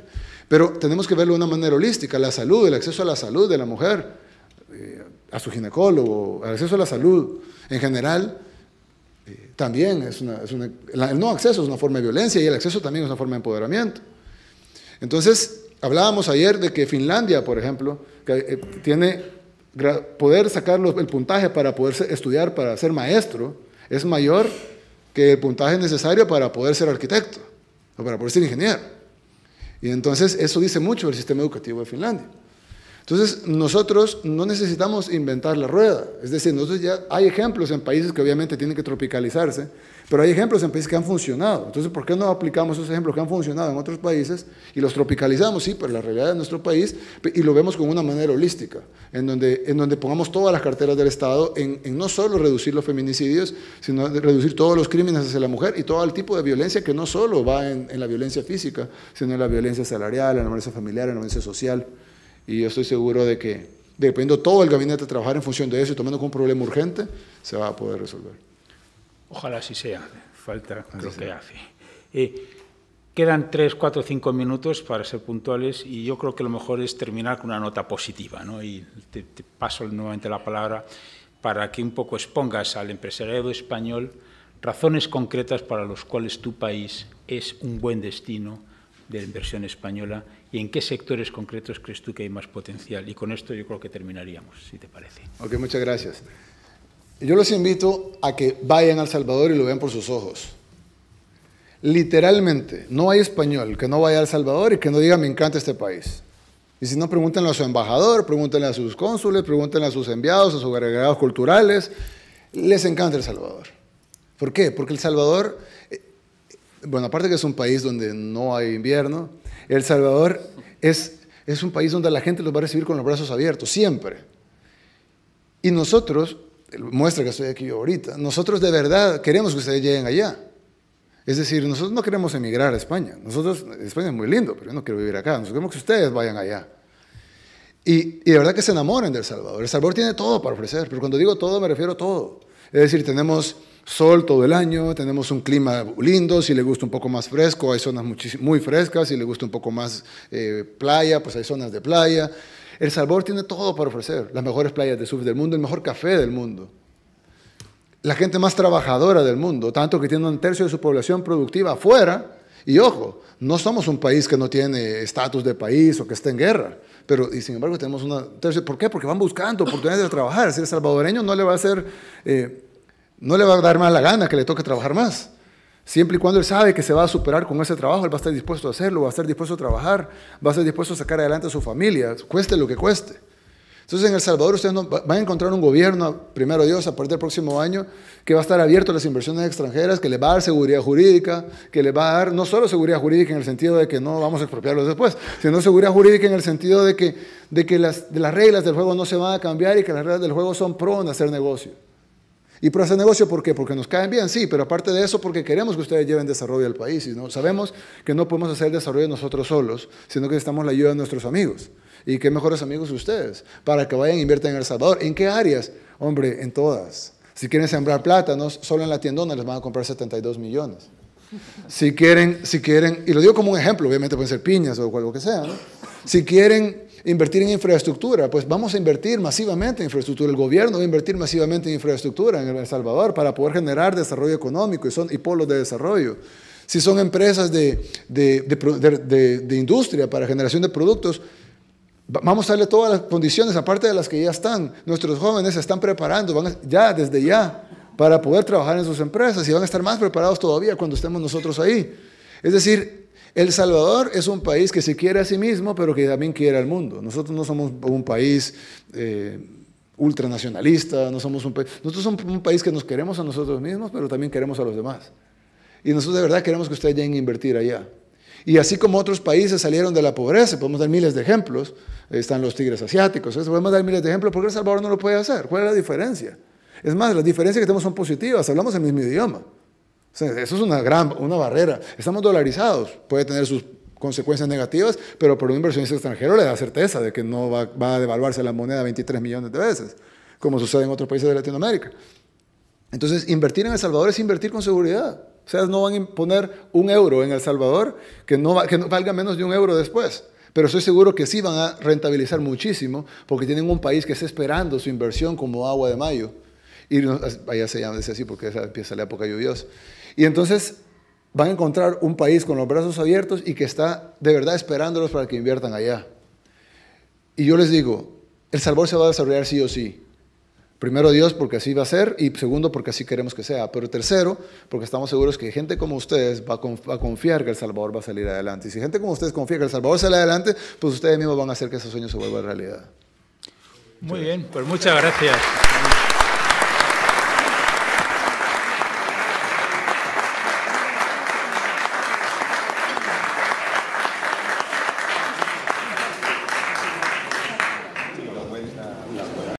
Pero tenemos que verlo de una manera holística. La salud, el acceso a la salud de la mujer, eh, a su ginecólogo, al acceso a la salud en general, eh, también es una, el no acceso es una forma de violencia y el acceso también es una forma de empoderamiento. Entonces, hablábamos ayer de que Finlandia, por ejemplo, que, eh, tiene poder sacar el puntaje para poder estudiar, para ser maestro, es mayor que el puntaje necesario para poder ser arquitecto o para poder ser ingeniero. Y entonces eso dice mucho del sistema educativo de Finlandia. Entonces, nosotros no necesitamos inventar la rueda. Es decir, nosotros ya hay ejemplos en países que obviamente tienen que tropicalizarse, pero hay ejemplos en países que han funcionado. Entonces, ¿por qué no aplicamos esos ejemplos que han funcionado en otros países y los tropicalizamos? Sí, pero la realidad de nuestro país y lo vemos con una manera holística, en donde, en donde pongamos todas las carteras del Estado en, no solo reducir los feminicidios, sino reducir todos los crímenes hacia la mujer y todo el tipo de violencia que no solo va en, la violencia física, sino en la violencia salarial, en la violencia familiar, en la violencia social. Y yo estoy seguro de que, dependiendo todo el gabinete a trabajar en función de eso y tomando como un problema urgente, se va a poder resolver. Ojalá así sea. Falta lo que hace. Eh, quedan tres, cuatro, cinco minutos para ser puntuales y yo creo que lo mejor es terminar con una nota positiva. ¿no? Y te, paso nuevamente la palabra para que un poco expongas al empresariado español razones concretas para las cuales tu país es un buen destino de inversión española y en qué sectores concretos crees tú que hay más potencial. Y con esto yo creo que terminaríamos, si te parece. Ok, muchas gracias. Yo los invito a que vayan al Salvador y lo vean por sus ojos. Literalmente, no hay español que no vaya al Salvador y que no diga me encanta este país. Y si no, pregúntenle a su embajador, pregúntenle a sus cónsules, pregúntenle a sus enviados, a sus agregados culturales. Les encanta El Salvador. ¿Por qué? Porque El Salvador, eh, bueno, aparte que es un país donde no hay invierno, El Salvador es, es un país donde la gente los va a recibir con los brazos abiertos, siempre. Y nosotros muestra que estoy aquí yo ahorita. Nosotros de verdad queremos que ustedes lleguen allá. Es decir, nosotros no queremos emigrar a España. Nosotros, España es muy lindo, pero yo no quiero vivir acá. Nosotros queremos que ustedes vayan allá. Y, y de verdad que se enamoren del Salvador. El Salvador tiene todo para ofrecer, pero cuando digo todo me refiero a todo. Es decir, tenemos sol todo el año, tenemos un clima lindo, si le gusta un poco más fresco, hay zonas muy frescas, si le gusta un poco más eh, playa, pues hay zonas de playa. El Salvador tiene todo para ofrecer. Las mejores playas de surf del mundo, el mejor café del mundo. La gente más trabajadora del mundo, tanto que tiene un tercio de su población productiva afuera. Y ojo, no somos un país que no tiene estatus de país o que está en guerra. Pero, y sin embargo, tenemos una tercio. ¿Por qué? Porque van buscando oportunidades de trabajar. Si el salvadoreño no le va a hacer, eh, no le va a dar más la gana que le toque trabajar más. Siempre y cuando él sabe que se va a superar con ese trabajo, él va a estar dispuesto a hacerlo, va a estar dispuesto a trabajar, va a estar dispuesto a sacar adelante a su familia, cueste lo que cueste. Entonces en El Salvador ustedes van a encontrar un gobierno, primero Dios, a partir del próximo año, que va a estar abierto a las inversiones extranjeras, que le va a dar seguridad jurídica, que le va a dar no solo seguridad jurídica en el sentido de que no vamos a expropiarlos después, sino seguridad jurídica en el sentido de que, de que las, de las reglas del juego no se van a cambiar y que las reglas del juego son pro a hacer negocio. Y por hacer negocio, ¿por qué? Porque nos caen bien, sí, pero aparte de eso, porque queremos que ustedes lleven desarrollo al país. ¿no? Sabemos que no podemos hacer desarrollo nosotros solos, sino que necesitamos la ayuda de nuestros amigos. ¿Y qué mejores amigos ustedes? Para que vayan e inviertan en El Salvador. ¿En qué áreas? Hombre, en todas. Si quieren sembrar plátanos, solo en la tiendona les van a comprar 72 millones. Si quieren, si quieren, y lo digo como un ejemplo, obviamente pueden ser piñas o algo que sea, Si quieren invertir en infraestructura, pues vamos a invertir masivamente en infraestructura, el gobierno va a invertir masivamente en infraestructura en El Salvador para poder generar desarrollo económico y, son, y polos de desarrollo. Si son empresas de, de, de, de industria para generación de productos, Vamos a darle todas las condiciones, aparte de las que ya están. Nuestros jóvenes se están preparando, van ya, desde ya, para poder trabajar en sus empresas y van a estar más preparados todavía cuando estemos nosotros ahí. Es decir, el Salvador es un país que se quiere a sí mismo, pero que también quiere al mundo. Nosotros no somos un país eh, ultranacionalista, no somos un Nosotros somos un país que nos queremos a nosotros mismos, pero también queremos a los demás. Y nosotros de verdad queremos que ustedes lleguen a invertir allá. Y así como otros países salieron de la pobreza, podemos dar miles de ejemplos, están los tigres asiáticos, podemos dar miles de ejemplos, ¿por qué El Salvador no lo puede hacer? ¿Cuál es la diferencia? Es más, las diferencias que tenemos son positivas, hablamos el mismo idioma eso es una gran una barrera. Estamos dolarizados, puede tener sus consecuencias negativas, pero por un inversionista extranjero le da certeza de que no va, va a devaluarse la moneda 23 millones de veces, como sucede en otros países de Latinoamérica. Entonces, invertir en El Salvador es invertir con seguridad. O sea, no van a imponer un euro en El Salvador que no, que no valga menos de un euro después. Pero estoy seguro que sí van a rentabilizar muchísimo porque tienen un país que está esperando su inversión como agua de mayo. Y allá se llama así porque empieza la época lluviosa. Y entonces van a encontrar un país con los brazos abiertos y que está de verdad esperándolos para que inviertan allá. Y yo les digo, El Salvador se va a desarrollar sí o sí. Primero Dios porque así va a ser y segundo porque así queremos que sea. Pero tercero porque estamos seguros que gente como ustedes va a, confiar que El Salvador va a salir adelante. Y si gente como ustedes confía que El Salvador sale adelante, pues ustedes mismos van a hacer que ese sueño se vuelva realidad. Muy bien, pues muchas gracias.